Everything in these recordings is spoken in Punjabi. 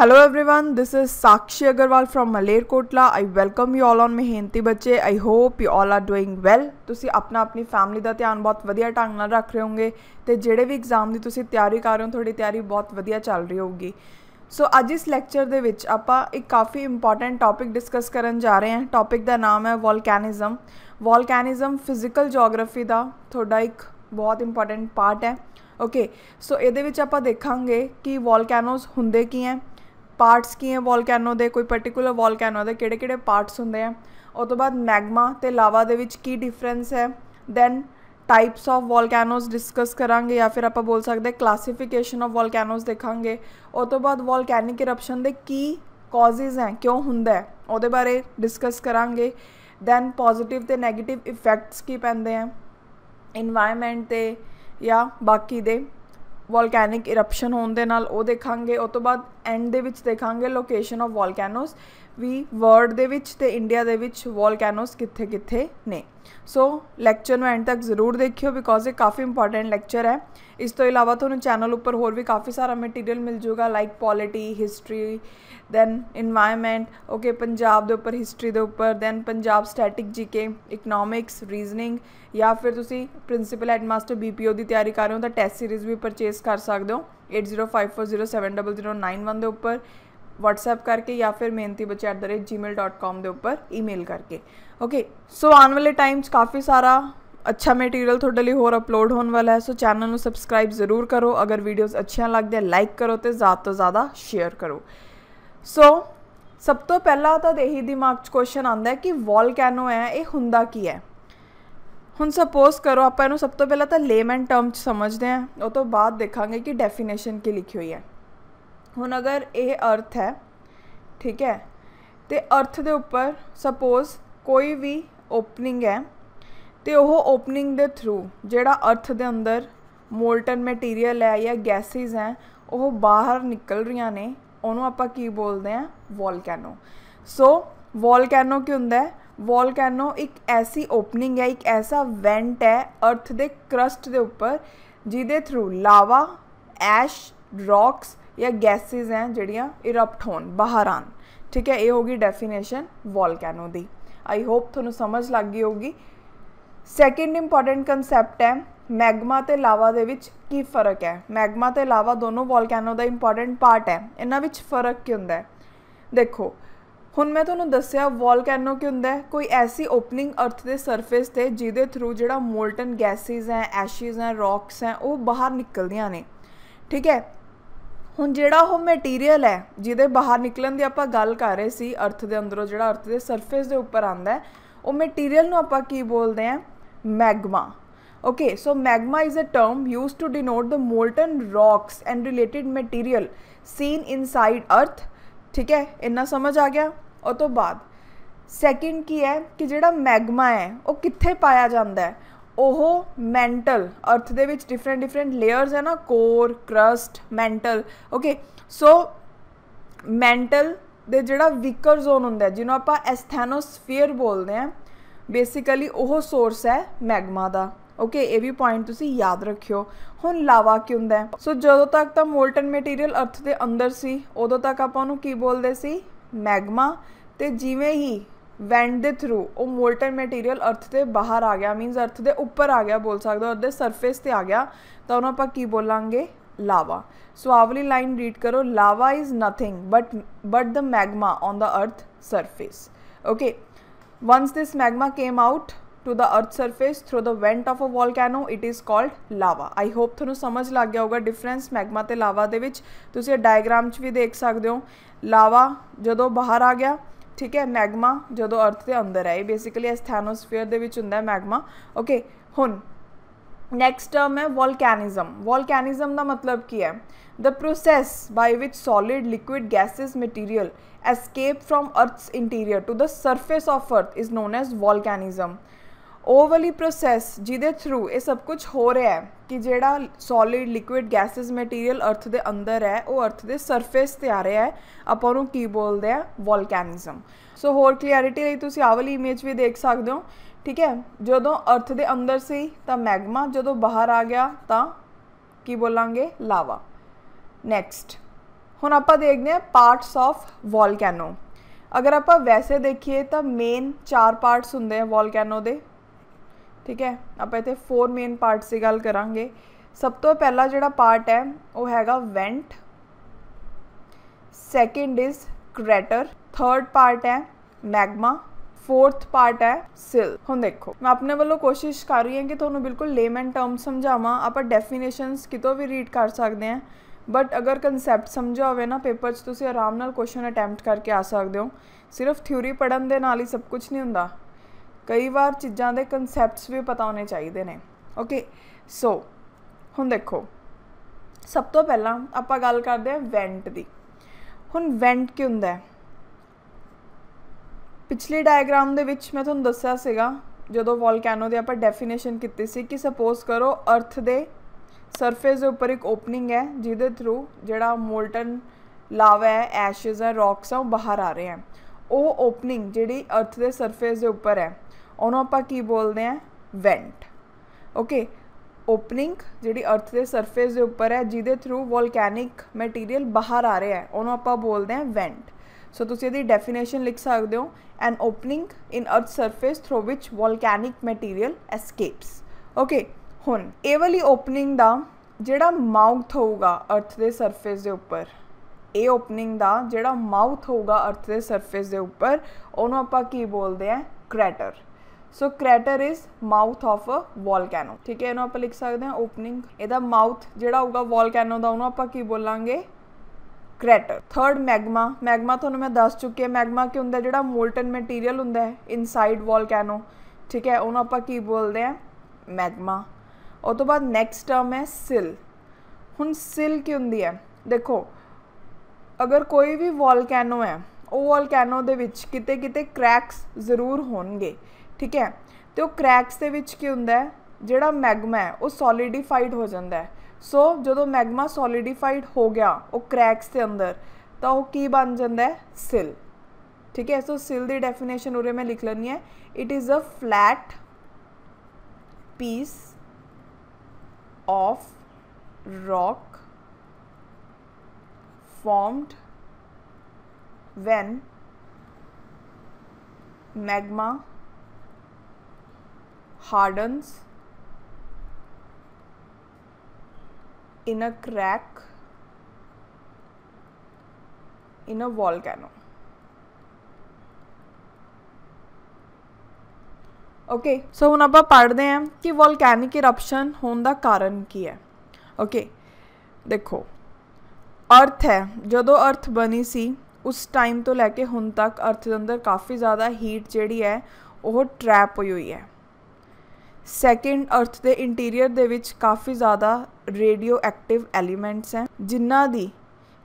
Everyone everyone, this is Sakshi Agarwal from Malerkotla. I welcome you all on ਮਿਹਨਤੀ ਬੱਚੇ I hope you all are doing well ਤੁਸੀਂ ਆਪਣਾ ਆਪਣੀ ਫੈਮਿਲੀ ਦਾ ਧਿਆਨ ਬਹੁਤ ਵਧੀਆ ਢੰਗ ਨਾਲ ਰੱਖ ਰਹੇ ਹੋਗੇ ਤੇ ਜਿਹੜੇ ਵੀ ਐਗਜ਼ਾਮ ਦੀ ਤੁਸੀਂ ਤਿਆਰੀ ਕਰ ਰਹੇ ਹੋ ਤੁਹਾਡੀ ਤਿਆਰੀ ਬਹੁਤ ਵਧੀਆ ਚੱਲ ਰਹੀ ਹੋਊਗੀ ਸੋ ਅੱਜ ਇਸ ਲੈਕਚਰ ਦੇ ਵਿੱਚ ਆਪਾਂ ਇੱਕ ਕਾਫੀ ਇੰਪੋਰਟੈਂਟ ਟੌਪਿਕ ਡਿਸਕਸ ਕਰਨ ਜਾ ਰਹੇ ਹਾਂ ਟੌਪਿਕ ਦਾ ਨਾਮ ਹੈ ਵੋਲਕੈਨਿਜ਼ਮ ਵੋਲਕੈਨਿਜ਼ਮ ਫਿਜ਼ੀਕਲ ਜੀਓਗ੍ਰਾਫੀ ਦਾ ਤੁਹਾਡਾ ਇੱਕ ਬਹੁਤ ਇੰਪੋਰਟੈਂਟ ਪਾਰਟ ਹੈ ਓਕੇ ਸੋ ਇਹਦੇ ਵਿੱਚ ਆਪਾਂ ਦੇਖਾਂਗੇ ਕਿ ਵੋਲਕੈਨੋਸ ਹੁੰਦੇ ਕੀ ਹੈ ਪਾਰਟਸ ਕੀ ਹੈ ਵੋਲਕੈਨੋ ਦੇ ਕੋਈ ਪਾਰਟਿਕੂਲਰ ਵੋਲਕੈਨੋ ਦੇ ਕਿਹੜੇ ਕਿਹੜੇ ਪਾਰਟਸ ਹੁੰਦੇ ਆ ਉਸ ਤੋਂ ਬਾਅਦ ਮੈਗਮਾ ਤੇ ਲਾਵਾ ਦੇ ਵਿੱਚ ਕੀ ਡਿਫਰੈਂਸ ਹੈ then types of volcanoes discuss ਕਰਾਂਗੇ ਜਾਂ ਫਿਰ ਆਪਾਂ ਬੋਲ ਸਕਦੇ ਕਲਾਸੀਫਿਕੇਸ਼ਨ ਆਫ ਵੋਲਕੈਨੋਸ ਦੇਖਾਂਗੇ ਉਸ ਤੋਂ ਬਾਅਦ ਵੋਲਕੈਨਿਕ ਇਰਪਸ਼ਨ ਦੇ ਕੀ ਕਾਜ਼ਸ ਹੈ ਕਿਉਂ ਹੁੰਦਾ ਹੈ ਉਹਦੇ ਬਾਰੇ ਡਿਸਕਸ ਕਰਾਂਗੇ ਦੈਨ ਪੋਜ਼ਿਟਿਵ ਤੇ 네ਗੇਟਿਵ ਇਫੈਕਟਸ ਕੀ ਪੈਂਦੇ ਆ এনवायरमेंट ਤੇ ਜਾਂ ਬਾਕੀ ਦੇ ਵੋਲਕੈਨਿਕ ਇਰਪਸ਼ਨ ਹੋਣ ਦੇ ਨਾਲ ਉਹ ਦੇਖਾਂਗੇ ਉਸ ਤੋਂ ਬਾਅਦ ਐਂਡ ਦੇ ਵਿੱਚ ਦੇਖਾਂਗੇ ਲੋਕੇਸ਼ਨ ਆਫ ਵੋਲਕੈਨੋਸ ਵੀ ਵਰਲਡ ਦੇ ਵਿੱਚ ਤੇ ਇੰਡੀਆ ਦੇ ਵਿੱਚ ਵੋਲਕੈਨੋਸ ਕਿੱਥੇ-ਕਿੱਥੇ ਨੇ ਸੋ ਲੈਕਚਰ ਨੂੰ ਐਂਡ ਤੱਕ ਜ਼ਰੂਰ ਦੇਖਿਓ ਬਿਕੋਜ਼ ਇਹ ਕਾਫੀ ਇੰਪੋਰਟੈਂਟ ਲੈਕਚਰ ਹੈ ਇਸ ਤੋਂ ਇਲਾਵਾ ਤੁਹਾਨੂੰ ਚੈਨਲ ਉੱਪਰ ਹੋਰ ਵੀ ਕਾਫੀ ਸਾਰਾ ਮਟੀਰੀਅਲ ਮਿਲ ਜਾਊਗਾ like polity history then environment okay Punjab ਦੇ ਉੱਪਰ ਹਿਸਟਰੀ ਦੇ ਉੱਪਰ then Punjab static GK economics reasoning ਜਾਂ ਫਿਰ ਤੁਸੀਂ ਪ੍ਰਿੰਸੀਪਲ ਐਡਮਾਸਟਰ ਬੀਪੀਓ ਦੀ ਤਿਆਰੀ ਕਰ ਰਹੇ ਹੋ ਤਾਂ ਟੈਸਟ ਸੀਰੀਜ਼ ਵੀ ਪਰਚੇਸ ਕਰ ਸਕਦੇ ਹੋ 8054070091 ਦੇ ਉੱਪਰ WhatsApp ਕਰਕੇ ਜਾਂ ਫਿਰ mehntibachcha@gmail.com ਦੇ ਉੱਪਰ ਈਮੇਲ ਕਰਕੇ ਓਕੇ ਸੋ ਆਉਣ ਵਾਲੇ ਟਾਈਮਸ ਕਾਫੀ ਸਾਰਾ ਅੱਛਾ ਮਟੀਰੀਅਲ ਤੁਹਾਡੇ ਲਈ ਹੋਰ ਅਪਲੋਡ ਹੋਣ ਵਾਲਾ ਹੈ ਸੋ ਚੈਨਲ ਨੂੰ ਸਬਸਕ੍ਰਾਈਬ ਜ਼ਰੂਰ ਕਰੋ ਅਗਰ ਵੀਡੀਓਜ਼ ਅੱਛੀਆਂ ਲੱਗਦੇ ਲੱਗਦੀਆਂ ਲਾਈਕ ਕਰੋ ਤੇ ਜ਼ਿਆਦਾ ਤੋਂ ਜ਼ਿਆਦਾ ਸ਼ੇਅਰ ਕਰੋ ਸੋ ਸਭ ਤੋਂ ਪਹਿਲਾਂ ਤਾਂ ਇਹੀ ਦਿਮਾਗ 'ਚ ਕੁਐਸਚਨ ਆਉਂਦਾ ਹੈ ਕਿ ਵੋਲਕੈਨੋ ਹੈ ਇਹ ਹੁੰਦਾ ਕੀ ਹੈ ਹੁਣ ਸਪੋਜ਼ ਕਰੋ ਆਪਾਂ ਇਹਨੂੰ ਸਭ ਤੋਂ ਪਹਿਲਾਂ ਤਾਂ ਲੇਮਨ ਟਰਮ ਚ ਸਮਝਦੇ ਆਂ ਉਹ ਤੋਂ ਬਾਅਦ ਦੇਖਾਂਗੇ ਕਿ ਡੈਫੀਨੇਸ਼ਨ ਕੀ ਲਿਖੀ ਹੋਈ ਹੈ ਹੁਣ ਅਗਰ ਇਹ ਅਰਥ ਹੈ ਠੀਕ ਹੈ ਤੇ ਅਰਥ ਦੇ ਉੱਪਰ ਸਪੋਜ਼ ਕੋਈ ਵੀ ਓਪਨਿੰਗ ਹੈ ਤੇ ਉਹ ਓਪਨਿੰਗ ਦੇ ਥਰੂ ਜਿਹੜਾ ਅਰਥ ਦੇ ਅੰਦਰ ਮੋਲਟਨ ਮਟੀਰੀਅਲ ਹੈ ਜਾਂ ਗੈਸਿਸ ਹੈ ਉਹ ਬਾਹਰ ਨਿਕਲ ਰਹੀਆਂ ਨੇ ਉਹਨੂੰ ਆਪਾਂ ਕੀ ਬੋਲਦੇ ਆ ਵੋਲਕੈਨੋ ਸੋ ਵੋਲਕੈਨੋ ਕੀ ਹੁੰਦਾ ਹੈ ਵੋਲਕੈਨੋ ਇੱਕ ਐਸੀ ਓਪਨਿੰਗ ਹੈ ਇੱਕ ਐਸਾ ਵੈਂਟ ਹੈ ਅਰਥ ਦੇ ਕਰਸਟ ਦੇ ਉੱਪਰ ਜਿਹਦੇ ਥਰੂ ਲਾਵਾ ਐਸ਼ ਰੌਕਸ ਜਾਂ ਗੈਸਿਸ ਹੈ ਜਿਹੜੀਆਂ ਇਰਪਟ ਹੋਣ ਬਾਹਰ ਆਣ ਠੀਕ ਹੈ ਇਹ ਹੋ ਗਈ ਡੈਫੀਨੇਸ਼ਨ ਵੋਲਕੈਨੋ ਦੀ ਆਈ ਹੋਪ ਤੁਹਾਨੂੰ ਸਮਝ ਲੱਗ ਗਈ ਹੋਗੀ ਸੈਕਿੰਡ ਇੰਪੋਰਟੈਂਟ ਕਨਸੈਪਟ ਹੈ ਮੈਗਮਾ ਤੇ ਲਾਵਾ ਦੇ ਵਿੱਚ ਕੀ ਫਰਕ ਹੈ ਮੈਗਮਾ ਤੇ ਲਾਵਾ ਦੋਨੋਂ ਵੋਲਕੈਨੋ ਦਾ ਇੰਪੋਰਟੈਂਟ ਪਾਰਟ ਹੈ ਇਹਨਾਂ ਵਿੱਚ ਫਰਕ ਕੀ ਹੁੰਦਾ ਹੈ ਦੇਖੋ ਹੁਣ ਮੈਂ ਤੁਹਾਨੂੰ ਦੱਸਿਆ ਵੋਲਕੈਨੋ ਕੀ ਹੁੰਦਾ ਹੈ ਕੋਈ ਐਸੀ ਓਪਨਿੰਗ ਅਰਥ ਦੇ ਸਰਫੇਸ ਤੇ ਜਿਹਦੇ ਥਰੂ ਜਿਹੜਾ ਮੋਲਟਨ ਗੈਸਿਸ ਐ ਐਸ਼ੀਜ਼ ਐ ਰੌਕਸ ਐ ਉਹ ਬਾਹਰ ਨਿਕਲਦੀਆਂ ਨੇ ਠੀਕ ਹੈ ਹੁਣ ਜਿਹੜਾ ਉਹ ਮਟੀਰੀਅਲ ਹੈ ਜਿਹਦੇ ਬਾਹਰ ਨਿਕਲਣ ਦੀ ਆਪਾਂ ਗੱਲ ਕਰ ਰਹੇ ਸੀ ਅਰਥ ਦੇ ਅੰਦਰੋਂ ਜਿਹੜਾ ਅਰਥ ਦੇ ਸਰਫੇਸ ਦੇ ਉੱਪਰ ਆਂਦਾ ਹੈ ਉਹ ਮਟੀਰੀਅਲ ਨੂੰ ਆਪਾਂ ਕੀ ਬੋਲਦੇ ਆ magma okay so magma is a term used to denote the molten rocks and related material seen inside earth ਠੀਕ ਹੈ ਇੰਨਾ ਸਮਝ ਆ ਗਿਆ ਉਹ ਤੋਂ ਬਾਅਦ ਸੈਕਿੰਡ ਕੀ ਹੈ ਕਿ ਜਿਹੜਾ ਮੈਗਮਾ ਹੈ ਉਹ ਕਿੱਥੇ ਪਾਇਆ ਜਾਂਦਾ ਹੈ ਉਹ ਮੈਂਟਲ ਅਰਥ ਦੇ ਵਿੱਚ ਡਿਫਰੈਂਟ ਡਿਫਰੈਂਟ ਲੇਅਰਸ ਹੈ ਨਾ core crust mantle okay so mantle ਦੇ ਜਿਹੜਾ ਵਿਕਰ ਜ਼ੋਨ ਹੁੰਦਾ ਜਿਹਨੂੰ ਆਪਾਂ ਐਸਥੈਨੋਸਫੀਅਰ ਬੋਲਦੇ ਆ ਬੇਸਿਕਲੀ ਉਹ ਸੋਰਸ ਹੈ ਮੈਗਮਾ ਦਾ ਓਕੇ ਇਹ ਵੀ ਪੁਆਇੰਟ ਤੁਸੀਂ ਯਾਦ ਰੱਖਿਓ ਹੁਣ ਲਾਵਾ ਕੀ ਹੁੰਦਾ ਸੋ ਜਦੋਂ ਤੱਕ ਤਾਂ ਮੋਲਟਨ ਮਟੀਰੀਅਲ ਅਰਥ ਦੇ ਅੰਦਰ ਸੀ ਉਦੋਂ ਤੱਕ ਆਪਾਂ ਉਹਨੂੰ ਕੀ ਬੋਲਦੇ ਸੀ ਮੈਗਮਾ ਤੇ ਜਿਵੇਂ ਹੀ ਵੈਂਡ ਦੇ ਥਰੂ ਉਹ ਮੋਲਟਨ ਮਟੀਰੀਅਲ ਅਰਥ ਦੇ ਬਾਹਰ ਆ ਗਿਆ ਮੀਨਸ ਅਰਥ ਦੇ ਉੱਪਰ ਆ ਗਿਆ ਬੋਲ ਸਕਦੇ ਹੋ ਅਰਥ ਦੇ ਸਰਫੇਸ ਤੇ ਆ ਗਿਆ ਤਾਂ ਉਹਨਾਂ ਆਪਾਂ ਕੀ ਬੋਲਾਂਗੇ ਲਾਵਾ ਸੋ ਆਵਲੀ ਲਾਈਨ ਰੀਡ ਕਰੋ lava is nothing but but the magma on the earth surface okay once this magma came out to the earth surface through the vent of a volcano it is called lava i hope ਤੁਹਾਨੂੰ ਸਮਝ ਲੱਗ ਗਿਆ ਹੋਗਾ ਡਿਫਰੈਂਸ ਮੈਗਮਾ ਤੇ ਲਾਵਾ ਦੇ ਵਿੱਚ ਤੁਸੀਂ ਇਹ ਡਾਇਗਰਾਮ 'ਚ ਵੀ ਦੇਖ ਸਕਦੇ ਹੋ ਲਾਵਾ ਜਦੋਂ ਬਾਹਰ ਆ ਗਿਆ ਠੀਕ ਹੈ ਮੈਗਮਾ ਜਦੋਂ ਅਰਥ ਦੇ ਅੰਦਰ ਹੈ ਇਹ ਬੇਸਿਕਲੀ ਐਸਥੈਨੋਸਫੀਅਰ ਦੇ ਵਿੱਚ ਹੁੰਦਾ ਹੈ ਮੈਗਮਾ ਓਕੇ ਹੁਣ ਨੈਕਸਟ ਟਰਮ ਹੈ ਵੋਲਕੈਨਿਜ਼ਮ ਵੋਲਕੈਨਿਜ਼ਮ ਦਾ ਮਤਲਬ ਕੀ ਹੈ the process by which solid liquid gaseous material escape from earth's interior to the surface of earth is known as volcanism ਉਹ ਵਾਲੀ ਪ੍ਰੋਸੈਸ ਜਿਹਦੇ ਥਰੂ ਇਹ ਸਭ ਕੁਝ ਹੋ ਰਿਹਾ ਹੈ ਕਿ ਜਿਹੜਾ ਸੋਲਿਡ ਲਿਕੁਇਡ ਗੈਸਸ ਮਟੀਰੀਅਲ ਅਰਥ ਦੇ ਅੰਦਰ ਹੈ ਉਹ ਅਰਥ ਦੇ ਸਰਫੇਸ ਤੇ ਆ ਰਿਹਾ ਹੈ ਆਪਾਂ ਉਹਨੂੰ ਕੀ ਬੋਲਦੇ ਆ ਵੋਲਕੈਨਿਜ਼ਮ ਸੋ ਹੋਰ ਕਲੀਅਰਿਟੀ ਲਈ ਤੁਸੀਂ ਆ ਵਾਲੀ ਇਮੇਜ ਵੀ ਦੇਖ ਸਕਦੇ ਹੋ ਠੀਕ ਹੈ ਜਦੋਂ ਅਰਥ ਦੇ ਅੰਦਰ ਸੀ ਤਾਂ ਮੈਗਮਾ ਜਦੋਂ ਬਾਹਰ ਆ ਗਿਆ ਤਾਂ ਕੀ ਬੋਲਾਂਗੇ ਲਾਵਾ ਨੈਕਸਟ ਹੁਣ ਆਪਾਂ ਦੇਖਦੇ ਹਾਂ ਪਾਰਟਸ ਆਫ ਵੋਲਕੈਨੋ ਅਗਰ ਆਪਾਂ ਵੈਸੇ ਦੇਖੀਏ ਤਾਂ ਮੇਨ ਚਾਰ ਪਾਰਟਸ ਹੁੰਦੇ ਆ ਵੋਲਕੈਨੋ ਦੇ ਠੀਕ ਹੈ ਆਪਾਂ ਇੱਥੇ ਫੋਰ ਮੇਨ ਪਾਰਟਸ ਦੀ ਗੱਲ ਕਰਾਂਗੇ ਸਭ ਤੋਂ ਪਹਿਲਾ ਜਿਹੜਾ ਪਾਰਟ ਹੈ ਉਹ ਹੈਗਾ vent second is crater third part ਹੈ ਮੈਗਮਾ ਫੋਰਥ ਪਾਰਟ ਹੈ ਸਿਲ ਹੁਣ ਦੇਖੋ ਮੈਂ ਆਪਣੇ ਵੱਲੋਂ ਕੋਸ਼ਿਸ਼ ਕਰ ਰਹੀ ਹਾਂ ਕਿ ਤੁਹਾਨੂੰ ਬਿਲਕੁਲ ਲੇਮਨ ਟਰਮ ਸਮਝਾਵਾਂ ਆਪਾਂ ਡੈਫੀਨੇਸ਼ਨਸ ਕਿਤੋਂ ਵੀ ਰੀਡ ਕਰ ਸਕਦੇ ਹਾਂ ਬਟ ਅਗਰ ਕਨਸੈਪਟ ਸਮਝਿਆ ਹੋਵੇ ਨਾ ਪੇਪਰ 'ਚ ਤੁਸੀਂ ਆਰਾਮ ਨਾਲ ਕੁਐਸਚਨ ਅਟੈਂਪਟ ਕਰਕੇ ਆ ਸਕਦੇ ਹੋ ਸਿਰਫ ਥਿਊਰੀ ਪੜਨ ਦੇ ਨਾਲ ਹੀ ਸਭ ਕੁਝ ਨਹੀਂ ਹੁੰਦਾ ਕਈ ਵਾਰ ਚੀਜ਼ਾਂ ਦੇ ਕਨਸੈਪਟਸ ਵੀ ਪਤਾ ਹੋਣੇ ਚਾਹੀਦੇ ਨੇ ਓਕੇ ਸੋ ਹੁਣ ਦੇਖੋ ਸਭ ਤੋਂ ਪਹਿਲਾਂ ਆਪਾਂ ਗੱਲ ਕਰਦੇ ਆ ਵੈਂਟ ਦੀ ਹੁਣ ਵੈਂਟ ਕੀ ਹੁੰਦਾ ਹੈ ਪਿਛਲੇ ਡਾਇਗਰਾਮ ਦੇ ਵਿੱਚ ਮੈਂ ਤੁਹਾਨੂੰ ਦੱਸਿਆ ਸੀਗਾ ਜਦੋਂ ਵੋਲਕੈਨੋ ਦੀ ਆਪਾਂ ਡੈਫੀਨੇਸ਼ਨ ਕੀਤੀ ਸੀ ਕਿ ਸਪੋਜ਼ ਕਰੋ ਅਰਥ ਦੇ ਸਰਫੇਸ ਦੇ ਉੱਪਰ ਇੱਕ ਓਪਨਿੰਗ ਹੈ ਜਿਹਦੇ ਥਰੂ ਜਿਹੜਾ ਮੋਲਟਨ ਲਾਵਾ ਹੈ ਐਸ਼ਸ ਹੈ ਰੌਕਸ ਆ ਉਹ ਬਾਹਰ ਆ ਰਹੇ ਹਨ ਉਹ ਓਪਨਿੰਗ ਜਿਹੜੀ ਅਰਥ ਦੇ ਸਰਫੇਸ ਦੇ ਉੱਪਰ ਹੈ ਉਹਨੂੰ ਆਪਾਂ ਕੀ ਬੋਲਦੇ ਆ ਵੈਂਟ ਓਕੇ ਓਪਨਿੰਗ ਜਿਹੜੀ ਅਰਥ ਦੇ ਸਰਫੇਸ ਦੇ ਉੱਪਰ ਹੈ ਜਿਹਦੇ ਥਰੂ ਵੋਲਕੈਨਿਕ ਮਟੀਰੀਅਲ ਬਾਹਰ ਆ ਰਿਹਾ ਹੈ ਉਹਨੂੰ ਆਪਾਂ ਬੋਲਦੇ ਆ ਵੈਂਟ ਸੋ ਤੁਸੀਂ ਇਹਦੀ ਡੈਫੀਨੇਸ਼ਨ ਲਿਖ ਸਕਦੇ ਹੋ ਐਨ opening in earth surface through which volcanic material escapes okay ਹੁਣ ਇਹ ਵਾਲੀ ਓਪਨਿੰਗ ਦਾ ਜਿਹੜਾ ਮਾਊਥ ਹੋਊਗਾ ਅਰਥ ਦੇ ਸਰਫੇਸ ਦੇ ਉੱਪਰ ਇਹ ਓਪਨਿੰਗ ਦਾ ਜਿਹੜਾ ਮਾਊਥ ਹੋਊਗਾ ਅਰਥ ਦੇ ਸਰਫੇਸ ਦੇ ਉੱਪਰ ਉਹਨੂੰ ਆਪਾਂ ਕੀ ਬੋਲਦੇ ਆ crater so crater is mouth of a volcano ਠੀਕ ਹੈ ਇਹਨੂੰ ਆਪਾਂ ਲਿਖ ਸਕਦੇ ਹਾਂ ਓਪਨਿੰਗ ਇਹਦਾ ਮਾਊਥ ਜਿਹੜਾ ਹੋਊਗਾ ਵੋਲਕੈਨੋ ਦਾ ਉਹਨੂੰ ਆਪਾਂ ਕੀ ਬੋਲਾਂਗੇ ਕ੍ਰੈਟਰ ਥਰਡ ਮੈਗਮਾ ਮੈਗਮਾ ਤੁਹਾਨੂੰ ਮੈਂ ਦੱਸ ਚੁੱਕੀ ਹਾਂ ਮੈਗਮਾ ਕੀ ਹੁੰਦਾ ਜਿਹੜਾ ਮੋਲਟਨ ਮਟੀਰੀਅਲ ਹੁੰਦਾ ਹੈ ਇਨਸਾਈਡ ਵੋਲਕੈਨੋ ਠੀਕ ਹੈ ਉਹਨੂੰ ਆਪਾਂ ਕੀ ਬੋਲਦੇ ਆ ਮੈਗਮਾ ਉਸ ਤੋਂ ਬਾਅਦ ਨੈਕਸਟ ਟਰਮ ਹੈ ਸਿਲ ਹੁਣ ਸਿਲ ਕੀ ਹੁੰਦੀ ਹੈ ਦੇਖੋ ਅਗਰ ਕੋਈ ਵੀ ਵੋਲਕੈਨੋ ਹੈ ਉਹ ਵੋਲਕੈਨੋ ਦੇ ਵਿੱਚ ਕਿਤੇ ਕਿਤੇ ਕ੍ਰੈਕਸ ਜ਼ਰੂਰ ਹੋਣਗੇ ਠੀਕ ਹੈ ਤੇ ਉਹ ਕ੍ਰੈਕਸ ਦੇ ਵਿੱਚ ਕੀ ਹੁੰਦਾ ਹੈ ਜਿਹੜਾ ਮੈਗਮਾ ਹੈ ਉਹ ਸੋਲਿਡੀਫਾਈਡ ਹੋ ਜਾਂਦਾ ਹੈ ਸੋ ਜਦੋਂ ਮੈਗਮਾ ਸੋਲਿਡੀਫਾਈਡ ਹੋ ਗਿਆ ਉਹ ਕ੍ਰੈਕਸ ਦੇ ਅੰਦਰ ਤਾਂ ਉਹ ਕੀ ਬਣ ਜਾਂਦਾ ਹੈ ਸਿਲ ਠੀਕ ਹੈ ਸੋ ਸਿਲ ਦੀ ਡੈਫੀਨੇਸ਼ਨ ਉਰੇ ਮੈਂ ਲਿਖ ਲੈਣੀ ਹੈ it is a flat piece of rock formed when magma hardens in a crack in a volcano okay so ਹੁਣ ਆਪਾਂ ਪੜ੍ਹਦੇ ਹਾਂ ਕਿ ਵੋਲਕੈਨਿਕ ਇਰਪਸ਼ਨ ਹੋਣ ਦਾ ਕਾਰਨ ਕੀ ਹੈ ਓਕੇ ਦੇਖੋ ਅਰਥ ਹੈ ਜਦੋਂ ਅਰਥ ਬਣੀ ਸੀ ਉਸ ਟਾਈਮ ਤੋਂ ਲੈ ਕੇ ਹੁਣ ਤੱਕ ਅਰਥ ਦੇ ਅੰਦਰ ਕਾਫੀ ਜ਼ਿਆਦਾ ਹੀਟ ਜਿਹੜੀ ਹੈ ਉਹ ਟ੍ਰੈਪ ਹੋਈ ਹੋਈ ਹੈ ਸੈਕਿੰਡ ਅਰਥ ਦੇ ਇੰਟੀਰੀਅਰ ਦੇ ਵਿੱਚ ਕਾਫੀ ਜ਼ਿਆਦਾ ਰੇਡੀਓ ਐਕਟਿਵ ਐਲੀਮੈਂਟਸ ਹੈ ਜਿਨ੍ਹਾਂ ਦੀ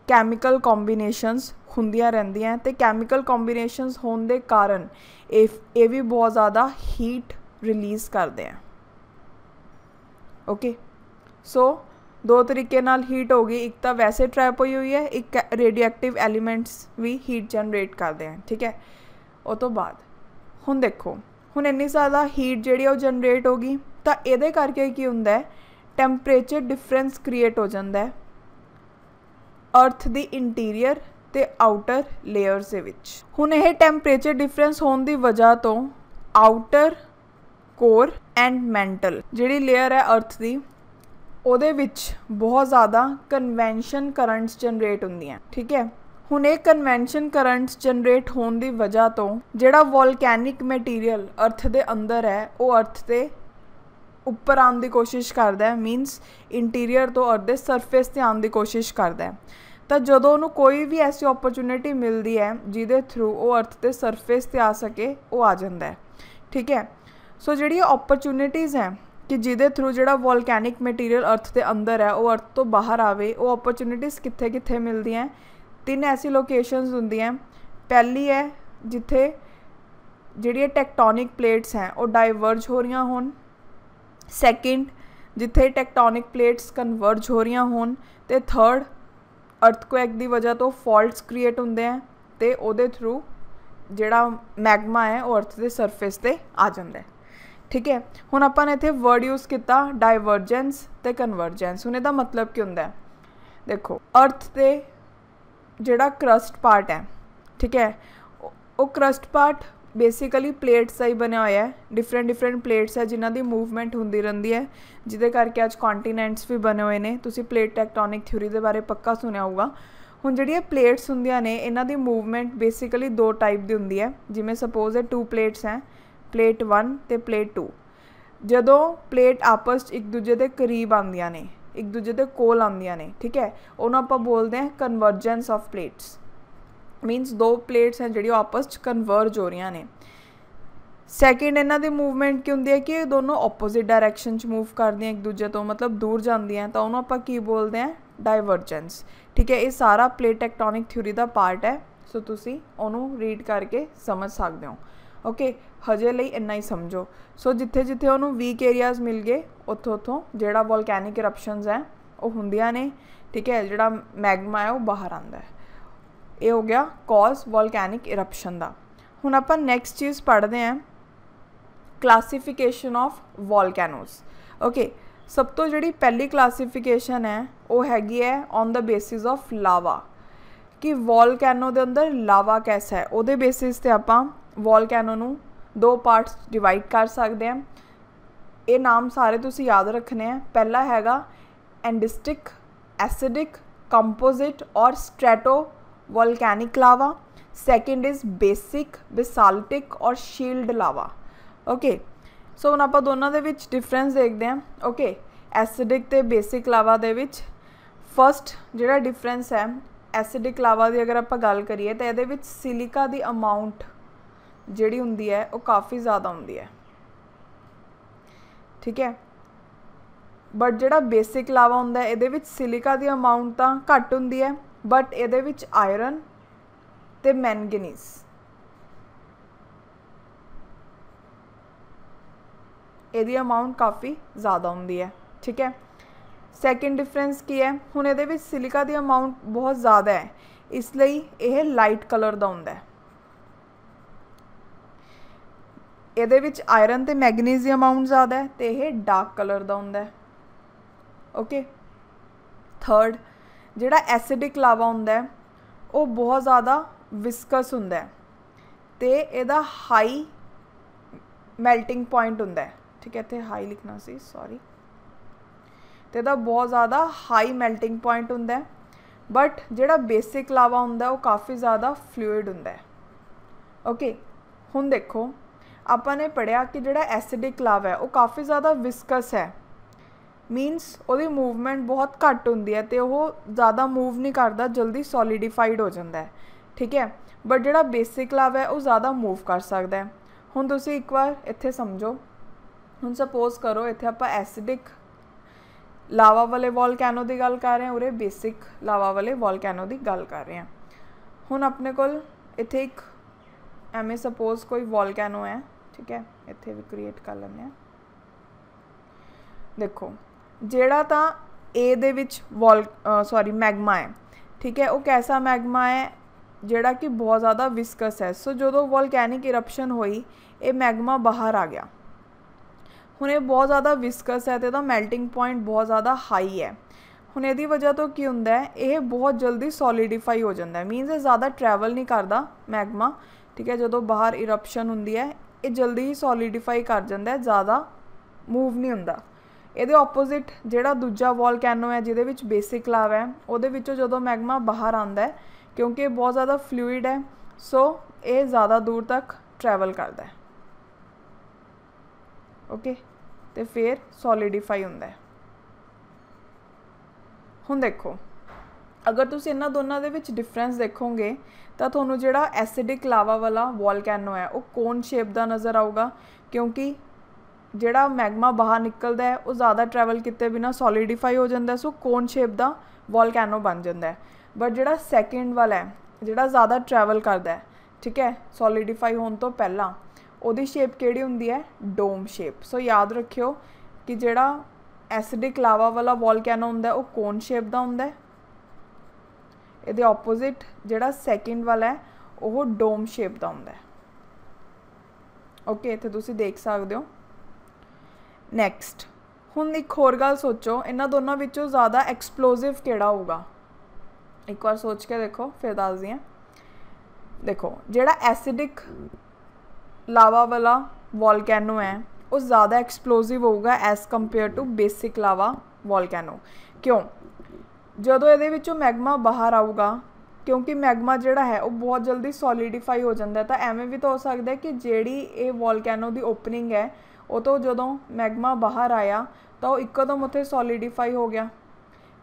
ਕੈਮੀਕਲ ਕੰਬੀਨੇਸ਼ਨਸ ਹੁੰਦੀਆਂ ਰਹਿੰਦੀਆਂ ਤੇ ਕੈਮੀਕਲ ਕੰਬੀਨੇਸ਼ਨਸ ਹੋਣ ਦੇ ਕਾਰਨ ਇਹ ਇਹ ਵੀ ਬਹੁਤ ਜ਼ਿਆਦਾ ਹੀਟ ਰਿਲੀਜ਼ ਕਰਦੇ ਆ ਓਕੇ ਸੋ ਦੋ ਤਰੀਕੇ ਨਾਲ ਹੀਟ ਹੋ ਗਈ ਇੱਕ ਤਾਂ ਵੈਸੇ ਟ੍ਰੈਪ ਹੋਈ ਹੋਈ ਹੈ ਇੱਕ ਰੇਡੀਓਐਕਟਿਵ ਐਲੀਮੈਂਟਸ ਵੀ ਹੀਟ ਜਨਰੇਟ ਕਰਦੇ ਆ ਠੀਕ ਹੈ ਉਹ ਤੋਂ ਬਾਅਦ ਹੁਣ ਦੇਖੋ ਹੁਣ ਇੰਨੀ ਜ਼ਿਆਦਾ ਹੀਟ ਜਿਹੜੀ ਉਹ ਜਨਰੇਟ ਹੋ ਗਈ ਤਾਂ ਇਹਦੇ ਕਰਕੇ ਕੀ ਹੁੰਦਾ ਹੈ ਟੈਂਪਰੇਚਰ ਡਿਫਰੈਂਸ ਕ੍ਰੀਏਟ ਹੋ ਜਾਂਦਾ ਹੈ ਅਰਥ ਦੀ ਇੰਟੀਰੀਅਰ ਤੇ ਆਊਟਰ ਲੇਅਰਸ ਦੇ ਵਿੱਚ ਹੁਣ ਇਹ ਟੈਂਪਰੇਚਰ ਡਿਫਰੈਂਸ ਹੋਣ ਦੀ ਵਜ੍ਹਾ ਤੋਂ ਆਊਟਰ ਕੋਰ ਐਂਡ ਮੈਂਟਲ ਜਿਹੜੀ ਲੇਅਰ ਹੈ ਅਰਥ ਦੀ ਉਹਦੇ ਵਿੱਚ ਬਹੁਤ ਜ਼ਿਆਦਾ ਕਨਵੈਨਸ਼ਨ ਕਰੰਟਸ ਜਨਰੇਟ ਹੁੰਦੀਆਂ ਠੀਕ ਹੈ ਹੁਣ ਇਹ ਕਨਵੈਨਸ਼ਨ ਕਰੰਟਸ ਜਨਰੇਟ ਹੋਣ ਦੀ ਵਜ੍ਹਾ ਤੋਂ ਜਿਹੜਾ ਵੋਲਕੈਨਿਕ ਮਟੀਰੀਅਲ ਅਰਥ ਦੇ ਅੰਦਰ ਹੈ ਉਹ ਅਰਥ ਤੇ ਉੱਪਰ ਆਉਣ ਦੀ ਕੋਸ਼ਿਸ਼ ਕਰਦਾ ਹੈ ਮੀਨਸ ਇੰਟੀਰੀਅਰ ਤੋਂ ਅਰਥ ਦੇ ਸਰਫੇਸ ਤੇ ਆਉਣ ਦੀ ਕੋਸ਼ਿਸ਼ ਕਰਦਾ ਹੈ ਤਾਂ ਜਦੋਂ ਉਹਨੂੰ ਕੋਈ ਵੀ ਐਸੀ ਓਪਰਚ्युनिटी ਮਿਲਦੀ ਹੈ ਜਿਹਦੇ ਥਰੂ ਉਹ ਅਰਥ ਤੇ ਸਰਫੇਸ ਤੇ ਆ ਸਕੇ ਉਹ ਆ ਜਾਂਦਾ ਹੈ ਠੀਕ ਹੈ ਸੋ ਜਿਹੜੀ ਓਪਰਚ्युनिटीज ਹੈ ਕਿ ਜਿਹਦੇ ਥਰੂ ਜਿਹੜਾ ਵੋਲਕੈਨਿਕ ਮਟੀਰੀਅਲ ਅਰਥ ਦੇ ਅੰਦਰ ਹੈ ਉਹ ਅਰਥ ਤੋਂ ਬਾਹਰ ਆਵੇ ਉਹ ਓਪਰਚ्युनिटीज ਕਿੱਥੇ-ਕਿੱਥੇ ਮਿਲਦੀਆਂ ਤਿੰਨ ਐਸੀ ਲੋਕੇਸ਼ਨਸ ਹੁੰਦੀਆਂ ਪਹਿਲੀ ਹੈ ਜਿੱਥੇ ਜਿਹੜੀਆਂ ਟੈਕਟੋਨਿਕ ਪਲੇਟਸ ਹੈ ਉਹ ਡਾਈਵਰਜ ਹੋ ਰਹੀਆਂ ਹੋਣ ਸੈਕਿੰਡ ਜਿੱਥੇ ਟੈਕਟੋਨਿਕ ਪਲੇਟਸ ਕਨਵਰਜ ਹੋ ਰਹੀਆਂ ਹੋਣ ਤੇ ਥਰਡ ਅਰਥਕੁਐਕ ਦੀ ਵਜ੍ਹਾ ਤੋਂ ਫਾਲਟਸ ਕ੍ਰੀਏਟ ਹੁੰਦੇ ਆ ਤੇ ਉਹਦੇ ਥਰੂ ਜਿਹੜਾ ਮੈਗਮਾ ਹੈ ਉਹ ਅਰਥ ਦੇ ਸਰਫੇਸ ਤੇ ਆ ਜਾਂਦਾ ਹੈ ਠੀਕ ਹੈ ਹੁਣ ਆਪਾਂ ਨੇ ਇੱਥੇ ਵਰਡ ਯੂਜ਼ ਕੀਤਾ ਡਾਈਵਰਜੈਂਸ ਤੇ ਕਨਵਰਜੈਂਸ ਉਹਨੇ ਦਾ ਮਤਲਬ ਕੀ ਹੁੰਦਾ ਹੈ ਦੇਖੋ ਅਰਥ ਤੇ ਜਿਹੜਾ ਕਰਸਟ ਪਾਰਟ ਹੈ ਠੀਕ ਹੈ ਉਹ ਕਰਸਟ ਪਾਰਟ ਬੇਸਿਕਲੀ ਪਲੇਟਸ ਆਈ ਬਣਿਆ ਹੋਇਆ ਹੈ ਡਿਫਰੈਂਟ ਡਿਫਰੈਂਟ ਪਲੇਟਸ ਹੈ ਜਿਨ੍ਹਾਂ ਦੀ ਮੂਵਮੈਂਟ ਹੁੰਦੀ ਰਹਿੰਦੀ ਹੈ ਜਿਹਦੇ ਕਰਕੇ ਅੱਜ ਕੰਟੀਨੈਂਟਸ ਵੀ ਬਣੇ ਹੋਏ ਨੇ ਤੁਸੀਂ ਪਲੇਟ ਟੈਕਟੋਨਿਕ ਥਿਊਰੀ ਦੇ ਬਾਰੇ ਪੱਕਾ ਸੁਣਿਆ ਹੋਊਗਾ ਹੁਣ ਜਿਹੜੀਆਂ ਪਲੇਟਸ ਹੁੰਦੀਆਂ ਨੇ ਇਹਨਾਂ ਦੀ ਮੂਵਮੈਂਟ ਬੇਸਿਕਲੀ ਦੋ ਟਾਈਪ ਦੀ ਹੁੰਦੀ ਹੈ ਜਿਵੇਂ ਸਪੋਜ਼ ਹੈ ਟੂ ਪਲੇਟਸ ਹੈ ਪਲੇਟ 1 ਤੇ ਪਲੇਟ 2 ਜਦੋਂ ਪਲੇਟ ਆਪਸ ਵਿੱਚ ਇੱਕ ਦੂਜੇ ਦੇ ਕਰੀਬ ਆਉਂਦੀਆਂ ਨੇ ਇੱਕ ਦੂਜੇ ਦੇ ਕੋਲ ਆਉਂਦੀਆਂ ਨੇ ਠੀਕ ਹੈ ਉਹਨੂੰ ਆਪਾਂ ਬੋਲਦੇ ਹਾਂ ਕਨਵਰਜੈਂਸ ਆਫ ਪਲੇਟਸ ਮੀਨਸ ਦੋ ਪਲੇਟਸ ਹੈ ਜਿਹੜੀ ਆਪਸ ਚ ਕਨਵਰਜ ਹੋ ਰਹੀਆਂ ਨੇ ਸੈਕਿੰਡ ਇਹਨਾਂ ਦੀ ਮੂਵਮੈਂਟ ਕੀ ਹੁੰਦੀ ਹੈ ਕਿ ਇਹ ਦੋਨੋਂ ਆਪੋਜ਼ਿਟ ਡਾਇਰੈਕਸ਼ਨ ਚ ਮੂਵ ਕਰਦੀਆਂ ਇੱਕ ਦੂਜੇ ਤੋਂ ਮਤਲਬ ਦੂਰ ਜਾਂਦੀਆਂ ਤਾਂ ਉਹਨੂੰ ਆਪਾਂ ਕੀ ਬੋਲਦੇ ਆ ਡਾਈਵਰਜੈਂਸ ਠੀਕ ਹੈ ਇਹ ਸਾਰਾ ਪਲੇਟ ਟੈਕਟੋਨਿਕ ਥਿਊਰੀ ਦਾ ਪਾਰਟ ਹੈ ਸੋ ਤੁਸੀਂ ਉਹਨੂੰ ਰੀਡ ਕਰਕੇ ਸਮਝ ਸਕਦੇ ਹੋ ਓਕੇ ਹਜੇ ਲਈ ਇੰਨਾ ਹੀ ਸਮਝੋ ਸੋ ਜਿੱਥੇ ਜਿੱਥੇ ਉਹਨੂੰ ਵੀਕ ਏਰੀਆਜ਼ ਮਿਲ ਗਏ ਉੱਥੋਂ ਉੱਥੋਂ ਜਿਹੜਾ ਵੋਲਕੈਨਿਕ ਇਰਪਸ਼ਨਸ ਹੈ ਉਹ ਹੁੰਦੀਆਂ ਨੇ ਠੀਕ ਹੈ ਜਿਹੜਾ ਮੈਗਮਾ ਹੈ ਉਹ ਬਾਹਰ ਆਉਂਦਾ ਹੈ ਇਹ ਹੋ ਗਿਆ ਕਾਜ਼ ਵੋਲਕੈਨਿਕ ਇਰਪਸ਼ਨ ਦਾ ਹੁਣ ਆਪਾਂ ਨੈਕਸਟ ਚੀਜ਼ ਪੜ੍ਹਦੇ ਆਂ ਕਲਾਸੀਫਿਕੇਸ਼ਨ ਆਫ ਵੋਲਕੈਨੋਸ ਓਕੇ ਸਭ ਤੋਂ ਜਿਹੜੀ ਪਹਿਲੀ ਕਲਾਸੀਫਿਕੇਸ਼ਨ ਹੈ ਉਹ ਹੈਗੀ ਹੈ on the basis of lava ਕਿ ਵੋਲਕੈਨੋ ਦੇ ਅੰਦਰ ਲਾਵਾ ਕੈਸਾ ਹੈ ਉਹਦੇ ਬੇਸਿਸ ਤੇ ਆਪਾਂ ਵੋਲਕੈਨੋ ਨੂੰ ਦੋ ਪਾਰਟਸ ਡਿਵਾਈਡ ਕਰ ਸਕਦੇ ਆ ਇਹ ਨਾਮ ਸਾਰੇ ਤੁਸੀਂ ਯਾਦ ਰੱਖਣੇ ਆ ਪਹਿਲਾ ਹੈਗਾ ਐਂਡਿਸਟਿਕ acidic composite or strato volcanic lava second is basic basaltic or shield Lava okay so ਹੁਣ ਆਪਾਂ ਦੋਨਾਂ ਦੇ ਵਿੱਚ ਡਿਫਰੈਂਸ ਦੇਖਦੇ ਆ ਓਕੇ ਐਸਿਡਿਕ ਤੇ ਬੇਸਿਕ ਲਾਵਾ ਦੇ ਵਿੱਚ ਫਰਸਟ ਜਿਹੜਾ ਡਿਫਰੈਂਸ ਹੈ ਐਸਿਡਿਕ ਲਾਵਾ ਦੀ ਅਗਰ ਆਪਾਂ ਗੱਲ ਕਰੀਏ ਤਾਂ ਇਹਦੇ ਵਿੱਚ ਸਿਲਿਕਾ ਦੀ ਅਮਾਉਂਟ ਜਿਹੜੀ ਹੁੰਦੀ ਹੈ ਉਹ ਕਾਫੀ ਜ਼ਿਆਦਾ ਹੁੰਦੀ ਹੈ ਠੀਕ ਹੈ ਬਟ ਜਿਹੜਾ ਬੇਸਿਕ ਲਾਵਾ ਹੁੰਦਾ ਇਹਦੇ ਵਿੱਚ ਸਿਲਿਕਾ ਦੀ ਅਮਾਉਂਟ ਤਾਂ ਘੱਟ ਹੁੰਦੀ ਹੈ ਬਟ ਇਹਦੇ ਵਿੱਚ ਆਇਰਨ ਤੇ ਮੈਂਗਨੀਸ ਇਹਦੀ ਅਮਾਉਂਟ ਕਾਫੀ ਜ਼ਿਆਦਾ ਹੁੰਦੀ ਹੈ ਠੀਕ ਹੈ ਸੈਕਿੰਡ ਡਿਫਰੈਂਸ ਕੀ ਹੈ ਹੁਣ ਇਹਦੇ ਵਿੱਚ ਸਿਲਿਕਾ ਦੀ ਅਮਾਉਂਟ ਬਹੁਤ ਜ਼ਿਆਦਾ ਹੈ ਇਸ ਲਈ ਇਹ ਲਾਈਟ ਕਲਰ ਦਾ ਹੁੰਦਾ ਹੈ ਇਹਦੇ ਵਿੱਚ ਆਇਰਨ ਤੇ ਮੈਗਨੀਸੀਅਮ ਅਮਾਉਂਟ ਜ਼ਿਆਦਾ ਹੈ ਤੇ ਇਹ ਡਾਰਕ ਕਲਰ ਦਾ ਹੁੰਦਾ ਹੈ ਓਕੇ ਥਰਡ ਜਿਹੜਾ ਐਸਿਡਿਕ ਲਾਵਾ ਹੁੰਦਾ ਹੈ ਉਹ ਬਹੁਤ ਜ਼ਿਆਦਾ ਵਿਸਕਸ ਹੁੰਦਾ ਹੈ ਤੇ ਇਹਦਾ ਹਾਈ ਮੈਲਟਿੰਗ ਪੁਆਇੰਟ ਹੁੰਦਾ ਹੈ ਠੀਕ ਹੈ ਇੱਥੇ ਹਾਈ ਲਿਖਣਾ ਸੀ ਸੌਰੀ ਤੇ ਇਹਦਾ ਬਹੁਤ ਜ਼ਿਆਦਾ ਹਾਈ ਮੈਲਟਿੰਗ ਪੁਆਇੰਟ ਹੁੰਦਾ ਹੈ ਬਟ ਜਿਹੜਾ ਬੇਸਿਕ ਲਾਵਾ ਹੁੰਦਾ ਉਹ ਕਾਫੀ ਜ਼ਿਆਦਾ ਫਲੂਇਡ ਹੁੰਦਾ ਹੈ ਓਕੇ ਹੁਣ ਦੇਖੋ ਆਪਾਂ ਨੇ ਪੜਿਆ ਕਿ ਜਿਹੜਾ ਐਸਿਡਿਕ ਲਾਵਾ ਹੈ ਉਹ ਕਾਫੀ ਜ਼ਿਆਦਾ ਵਿਸਕਸ ਹੈ ਮੀਨਸ ਉਹਦੀ ਮੂਵਮੈਂਟ ਬਹੁਤ ਘੱਟ ਹੁੰਦੀ ਹੈ ਤੇ ਉਹ ਜ਼ਿਆਦਾ ਮੂਵ ਨਹੀਂ ਕਰਦਾ ਜਲਦੀ ਸੋਲਿਡੀਫਾਈਡ ਹੋ ਜਾਂਦਾ ਹੈ ਠੀਕ ਹੈ ਬਟ ਜਿਹੜਾ ਬੇਸਿਕ ਲਾਵਾ ਹੈ ਉਹ ਜ਼ਿਆਦਾ ਮੂਵ ਕਰ ਸਕਦਾ ਹੈ ਹੁਣ ਤੁਸੀਂ ਇੱਕ ਵਾਰ ਇੱਥੇ ਸਮਝੋ ਹੁਣ ਸਪੋਜ਼ ਕਰੋ ਇੱਥੇ ਆਪਾਂ ਐਸਿਡਿਕ ਲਾਵਾ ਵਾਲੇ ਵੋਲਕੈਨੋ ਦੀ ਗੱਲ ਕਰ ਰਹੇ ਹਾਂ ਉਰੇ ਬੇਸਿਕ ਲਾਵਾ ਵਾਲੇ ਵੋਲਕੈਨੋ ਦੀ ਗੱਲ ਕਰ ਰਹੇ ਹਾਂ ਹੁਣ ਆਪਣੇ ਕੋਲ ਇੱਥੇ ਇੱਕ ਐਵੇਂ ਸਪੋਜ਼ ਕੋਈ ਵੋਲਕੈਨੋ ਹੈ ਠੀਕ ਹੈ ਇੱਥੇ ਵੀ ਕ੍ਰੀਏਟ ਕਰ ਲੈਂਦੇ ਆ ਦੇਖੋ ਜਿਹੜਾ ਤਾਂ A ਦੇ ਵਿੱਚ ਵੋਲ ਸੌਰੀ ਮੈਗਮਾ ਹੈ ਠੀਕ ਹੈ ਉਹ ਕੈਸਾ ਮੈਗਮਾ ਹੈ ਜਿਹੜਾ ਕਿ ਬਹੁਤ ਜ਼ਿਆਦਾ ਵਿਸਕਸ ਹੈ ਸੋ ਜਦੋਂ ਵੋਲਕੈਨਿਕ ਇਰਪਸ਼ਨ ਹੋਈ ਇਹ ਮੈਗਮਾ ਬਾਹਰ ਆ ਗਿਆ ਹੁਣ ਇਹ ਬਹੁਤ ਜ਼ਿਆਦਾ ਵਿਸਕਸ ਹੈ ਤੇ ਇਹਦਾ ਮੈਲਟਿੰਗ ਪੁਆਇੰਟ ਬਹੁਤ ਜ਼ਿਆਦਾ ਹਾਈ ਹੈ ਹੁਣ ਇਹਦੀ ਵਜ੍ਹਾ ਤੋਂ ਕੀ ਹੁੰਦਾ ਹੈ ਇਹ ਬਹੁਤ ਜਲਦੀ ਸੋਲਿਡੀਫਾਈ ਹੋ ਜਾਂਦਾ ਹੈ ਮੀਨਸ ਇਹ ਜ਼ਿਆਦਾ ਟਰੈਵਲ ਨਹੀਂ ਕਰਦਾ ਮੈਗਮਾ ਠੀਕ ਹੈ ਜਦੋਂ ਬਾਹਰ ਇਰਪਸ਼ਨ ਹੁੰਦੀ ਹੈ ਇਹ ਜਲਦੀ ਹੀ ਸੋਲੀਡੀਫਾਈ ਕਰ ਜਾਂਦਾ ਹੈ ਜ਼ਿਆਦਾ ਮੂਵ ਨਹੀਂ ਹੁੰਦਾ ਇਹਦੇ ਆਪੋਜ਼ਿਟ ਜਿਹੜਾ ਦੂਜਾ ਵੋਲਕੈਨੋ ਹੈ ਜਿਹਦੇ ਵਿੱਚ ਬੇਸਿਕ ਲਾਵਾ ਹੈ ਉਹਦੇ ਵਿੱਚੋਂ ਜਦੋਂ ਮੈਗਮਾ ਬਾਹਰ ਆਉਂਦਾ ਹੈ ਕਿਉਂਕਿ ਇਹ ਬਹੁਤ ਜ਼ਿਆਦਾ ਫਲੂਇਡ ਹੈ ਸੋ ਇਹ ਜ਼ਿਆਦਾ ਦੂਰ ਤੱਕ ਟਰੈਵਲ ਕਰਦਾ ਹੈ ਓਕੇ ਤੇ ਫਿਰ ਸੋਲੀਡੀਫਾਈ ਹੁੰਦਾ ਹੈ ਹੁਣ ਦੇਖੋ ਅਗਰ ਤੁਸੀਂ ਇਹਨਾਂ ਦੋਨਾਂ ਦੇ ਵਿੱਚ ਡਿਫਰੈਂਸ ਦੇਖੋਗੇ ਤਾਂ ਤੁਹਾਨੂੰ ਜਿਹੜਾ ਐਸਿਡਿਕ ਲਾਵਾ ਵਾਲਾ ਵੋਲਕੈਨੋ ਹੈ ਉਹ ਕੋਨ ਸ਼ੇਪ ਦਾ ਨਜ਼ਰ ਆਊਗਾ ਕਿਉਂਕਿ ਜਿਹੜਾ ਮੈਗਮਾ ਬਾਹਰ ਨਿਕਲਦਾ ਹੈ ਉਹ ਜ਼ਿਆਦਾ ਟਰੈਵਲ ਕੀਤੇ ਬਿਨਾ ਸੋਲਿਡੀਫਾਈ ਹੋ ਜਾਂਦਾ ਸੋ ਕੋਨ ਸ਼ੇਪ ਦਾ ਵੋਲਕੈਨੋ ਬਣ ਜਾਂਦਾ ਹੈ ਬਟ ਜਿਹੜਾ ਸੈਕਿੰਡ ਵਾਲਾ ਹੈ ਜਿਹੜਾ ਜ਼ਿਆਦਾ ਟਰੈਵਲ ਕਰਦਾ ਹੈ ਠੀਕ ਹੈ ਸੋਲਿਡੀਫਾਈ ਹੋਣ ਤੋਂ ਪਹਿਲਾਂ ਉਹਦੀ ਸ਼ੇਪ ਕਿਹੜੀ ਹੁੰਦੀ ਹੈ ਡੋਮ ਸ਼ੇਪ ਸੋ ਯਾਦ ਰੱਖਿਓ ਕਿ ਜਿਹੜਾ ਐਸਿਡਿਕ ਲਾਵਾ ਵਾਲਾ ਵੋਲਕੈਨੋ ਹੁੰਦਾ ਉਹ ਕੋਨ ਸ਼ੇਪ ਦਾ ਹੁੰਦਾ ਇਹਦੇ ਆਪੋਜ਼ਿਟ ਜਿਹੜਾ ਸੈਕਿੰਡ ਵਾਲਾ ਹੈ ਉਹ ਡੋਮ ਸ਼ੇਪ ਦਾ ਹੁੰਦਾ ਹੈ ਓਕੇ ਇੱਥੇ ਤੁਸੀਂ ਦੇਖ ਸਕਦੇ ਹੋ ਨੈਕਸਟ ਹੁਣ ਇੱਕ ਹੋਰ ਗੱਲ ਸੋਚੋ ਇਹਨਾਂ ਦੋਨਾਂ ਵਿੱਚੋਂ ਜ਼ਿਆਦਾ ਐਕਸਪਲੋਸਿਵ ਕਿਹੜਾ ਹੋਊਗਾ ਇੱਕ ਵਾਰ ਸੋਚ ਕੇ ਦੇਖੋ ਫਿਰ ਦੱਸਦੀ ਹਾਂ ਦੇਖੋ ਜਿਹੜਾ ਐਸਿਡਿਕ ਲਾਵਾ ਵਾਲਾ ਵੋਲਕੈਨੋ ਹੈ ਉਹ ਜ਼ਿਆਦਾ ਐਕਸਪਲੋਸਿਵ ਹੋਊਗਾ as compare to basic lava volcano ਕਿਉਂ ਜਦੋਂ ਇਹਦੇ ਵਿੱਚੋਂ ਮੈਗਮਾ ਬਾਹਰ ਆਊਗਾ ਕਿਉਂਕਿ ਮੈਗਮਾ ਜਿਹੜਾ ਹੈ ਉਹ ਬਹੁਤ ਜਲਦੀ ਸੋਲਿਡੀਫਾਈ ਹੋ ਜਾਂਦਾ ਤਾਂ ਐਵੇਂ ਵੀ ਤਾਂ ਹੋ ਸਕਦਾ ਕਿ ਜਿਹੜੀ ਇਹ ਵੋਲਕੈਨੋ ਦੀ ਓਪਨਿੰਗ ਹੈ ਉਹ ਤੋਂ ਜਦੋਂ ਮੈਗਮਾ ਬਾਹਰ ਆਇਆ ਤਾਂ ਉਹ ਇੱਕਦਮ ਉੱਥੇ ਸੋਲਿਡੀਫਾਈ ਹੋ ਗਿਆ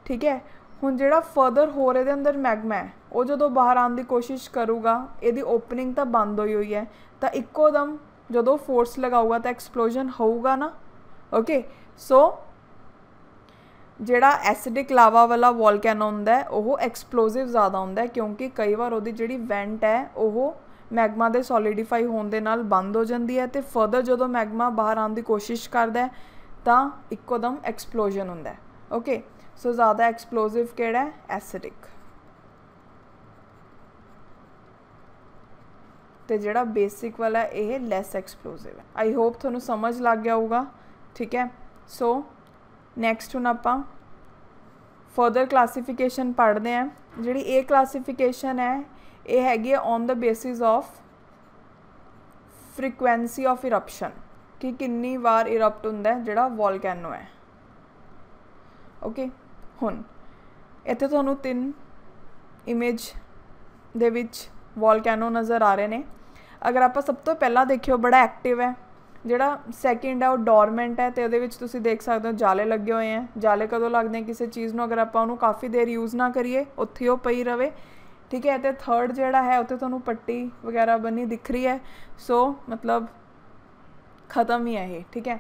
ਠੀਕ ਹੈ ਹੁਣ ਜਿਹੜਾ ਫਰਦਰ ਹੋਰ ਇਹਦੇ ਅੰਦਰ ਮੈਗਮਾ ਹੈ ਉਹ ਜਦੋਂ ਬਾਹਰ ਆਉਣ ਦੀ ਕੋਸ਼ਿਸ਼ ਕਰੂਗਾ ਇਹਦੀ ਓਪਨਿੰਗ ਤਾਂ ਬੰਦ ਹੋਈ ਹੋਈ ਹੈ ਤਾਂ ਇੱਕੋਦਮ ਜਦੋਂ ਫੋਰਸ ਲਗਾਊਗਾ ਤਾਂ ਐਕਸਪਲੋਜਨ ਹੋਊਗਾ ਨਾ ਓਕੇ ਸੋ ਜਿਹੜਾ ਐਸਿਡਿਕ ਲਾਵਾ ਵਾਲਾ ਵੋਲਕੈਨੋ ਹੁੰਦਾ ਹੈ ਉਹ ਐਕਸਪਲੋਸਿਵ ਜ਼ਿਆਦਾ ਹੁੰਦਾ ਹੈ ਕਿਉਂਕਿ ਕਈ ਵਾਰ ਉਹਦੀ ਜਿਹੜੀ ਵੈਂਟ ਹੈ ਉਹ ਮੈਗਮਾ ਦੇ ਸੋਲਿਡੀਫਾਈ ਹੋਣ ਦੇ ਨਾਲ ਬੰਦ ਹੋ ਜਾਂਦੀ ਹੈ ਤੇ ਫਰਦਰ ਜਦੋਂ ਮੈਗਮਾ ਬਾਹਰ ਆਉਣ ਦੀ ਕੋਸ਼ਿਸ਼ ਕਰਦਾ ਹੈ ਤਾਂ ਇੱਕੋਦਮ ਐਕਸਪਲੋਜਨ ਹੁੰਦਾ ਹੈ ਓਕੇ ਸੋ ਜ਼ਿਆਦਾ ਐਕਸਪਲੋਸਿਵ ਕਿਹੜਾ ਹੈ ਐਸਿਡਿਕ ਤੇ ਜਿਹੜਾ ਬੇਸਿਕ ਵਾਲਾ ਇਹ ਲੈਸ ਐਕਸਪਲੋਸਿਵ ਹੈ ਆਈ ਹੋਪ ਤੁਹਾਨੂੰ ਸਮਝ ਲੱਗ ਗਿਆ ਹੋਊਗਾ ਠੀਕ ਹੈ ਸੋ ਨੈਕਸਟ ਹੁਣ ਆਪਾਂ ਫਰਦਰ ਕਲਾਸੀਫਿਕੇਸ਼ਨ ਪੜ੍ਹਦੇ ਆਂ ਜਿਹੜੀ ਇਹ ਕਲਾਸੀਫਿਕੇਸ਼ਨ ਹੈ ਇਹ ਹੈਗੀ ਹੈ on the basis of frequency of eruption ਕਿ ਕਿੰਨੀ ਵਾਰ ਇਰਪਟ ਹੁੰਦਾ ਜਿਹੜਾ ਵੋਲਕੈਨੋ ਹੈ ਓਕੇ ਹੁਣ ਇੱਥੇ ਤੁਹਾਨੂੰ ਤਿੰਨ ਇਮੇਜ ਦੇ ਵਿੱਚ ਵੋਲਕੈਨੋ ਨਜ਼ਰ ਆ ਰਹੇ ਨੇ ਅਗਰ ਆਪਾਂ ਸਭ ਤੋਂ ਪਹਿਲਾਂ ਦੇਖਿਓ ਬੜਾ ਐਕਟਿਵ ਹੈ ਜਿਹੜਾ ਸੈਕਿੰਡ ਆ ਉਹ ਡੋਰਮੈਂਟ ਹੈ ਤੇ ਉਹਦੇ ਵਿੱਚ ਤੁਸੀਂ ਦੇਖ ਸਕਦੇ ਹੋ ਜਾਲੇ ਲੱਗੇ ਹੋਏ ਆ ਜਾਲੇ ਕਦੋਂ ਲੱਗਦੇ ਆ ਕਿਸੇ ਚੀਜ਼ ਨੂੰ ਅਗਰ ਆਪਾਂ ਉਹਨੂੰ ਕਾਫੀ ਦੇਰ ਯੂਜ਼ ਨਾ ਕਰੀਏ ਉੱਥੇ ਉਹ ਪਈ ਰਵੇ ਠੀਕ ਹੈ ਤੇ ਥਰਡ ਜਿਹੜਾ ਹੈ ਉੱਤੇ ਤੁਹਾਨੂੰ ਪੱਟੀ ਵਗੈਰਾ ਬੰਨੀ ਦਿਖ ਰਹੀ ਹੈ ਸੋ ਮਤਲਬ ਖਤਮ ਹੀ ਹੈ ਇਹ ਠੀਕ ਹੈ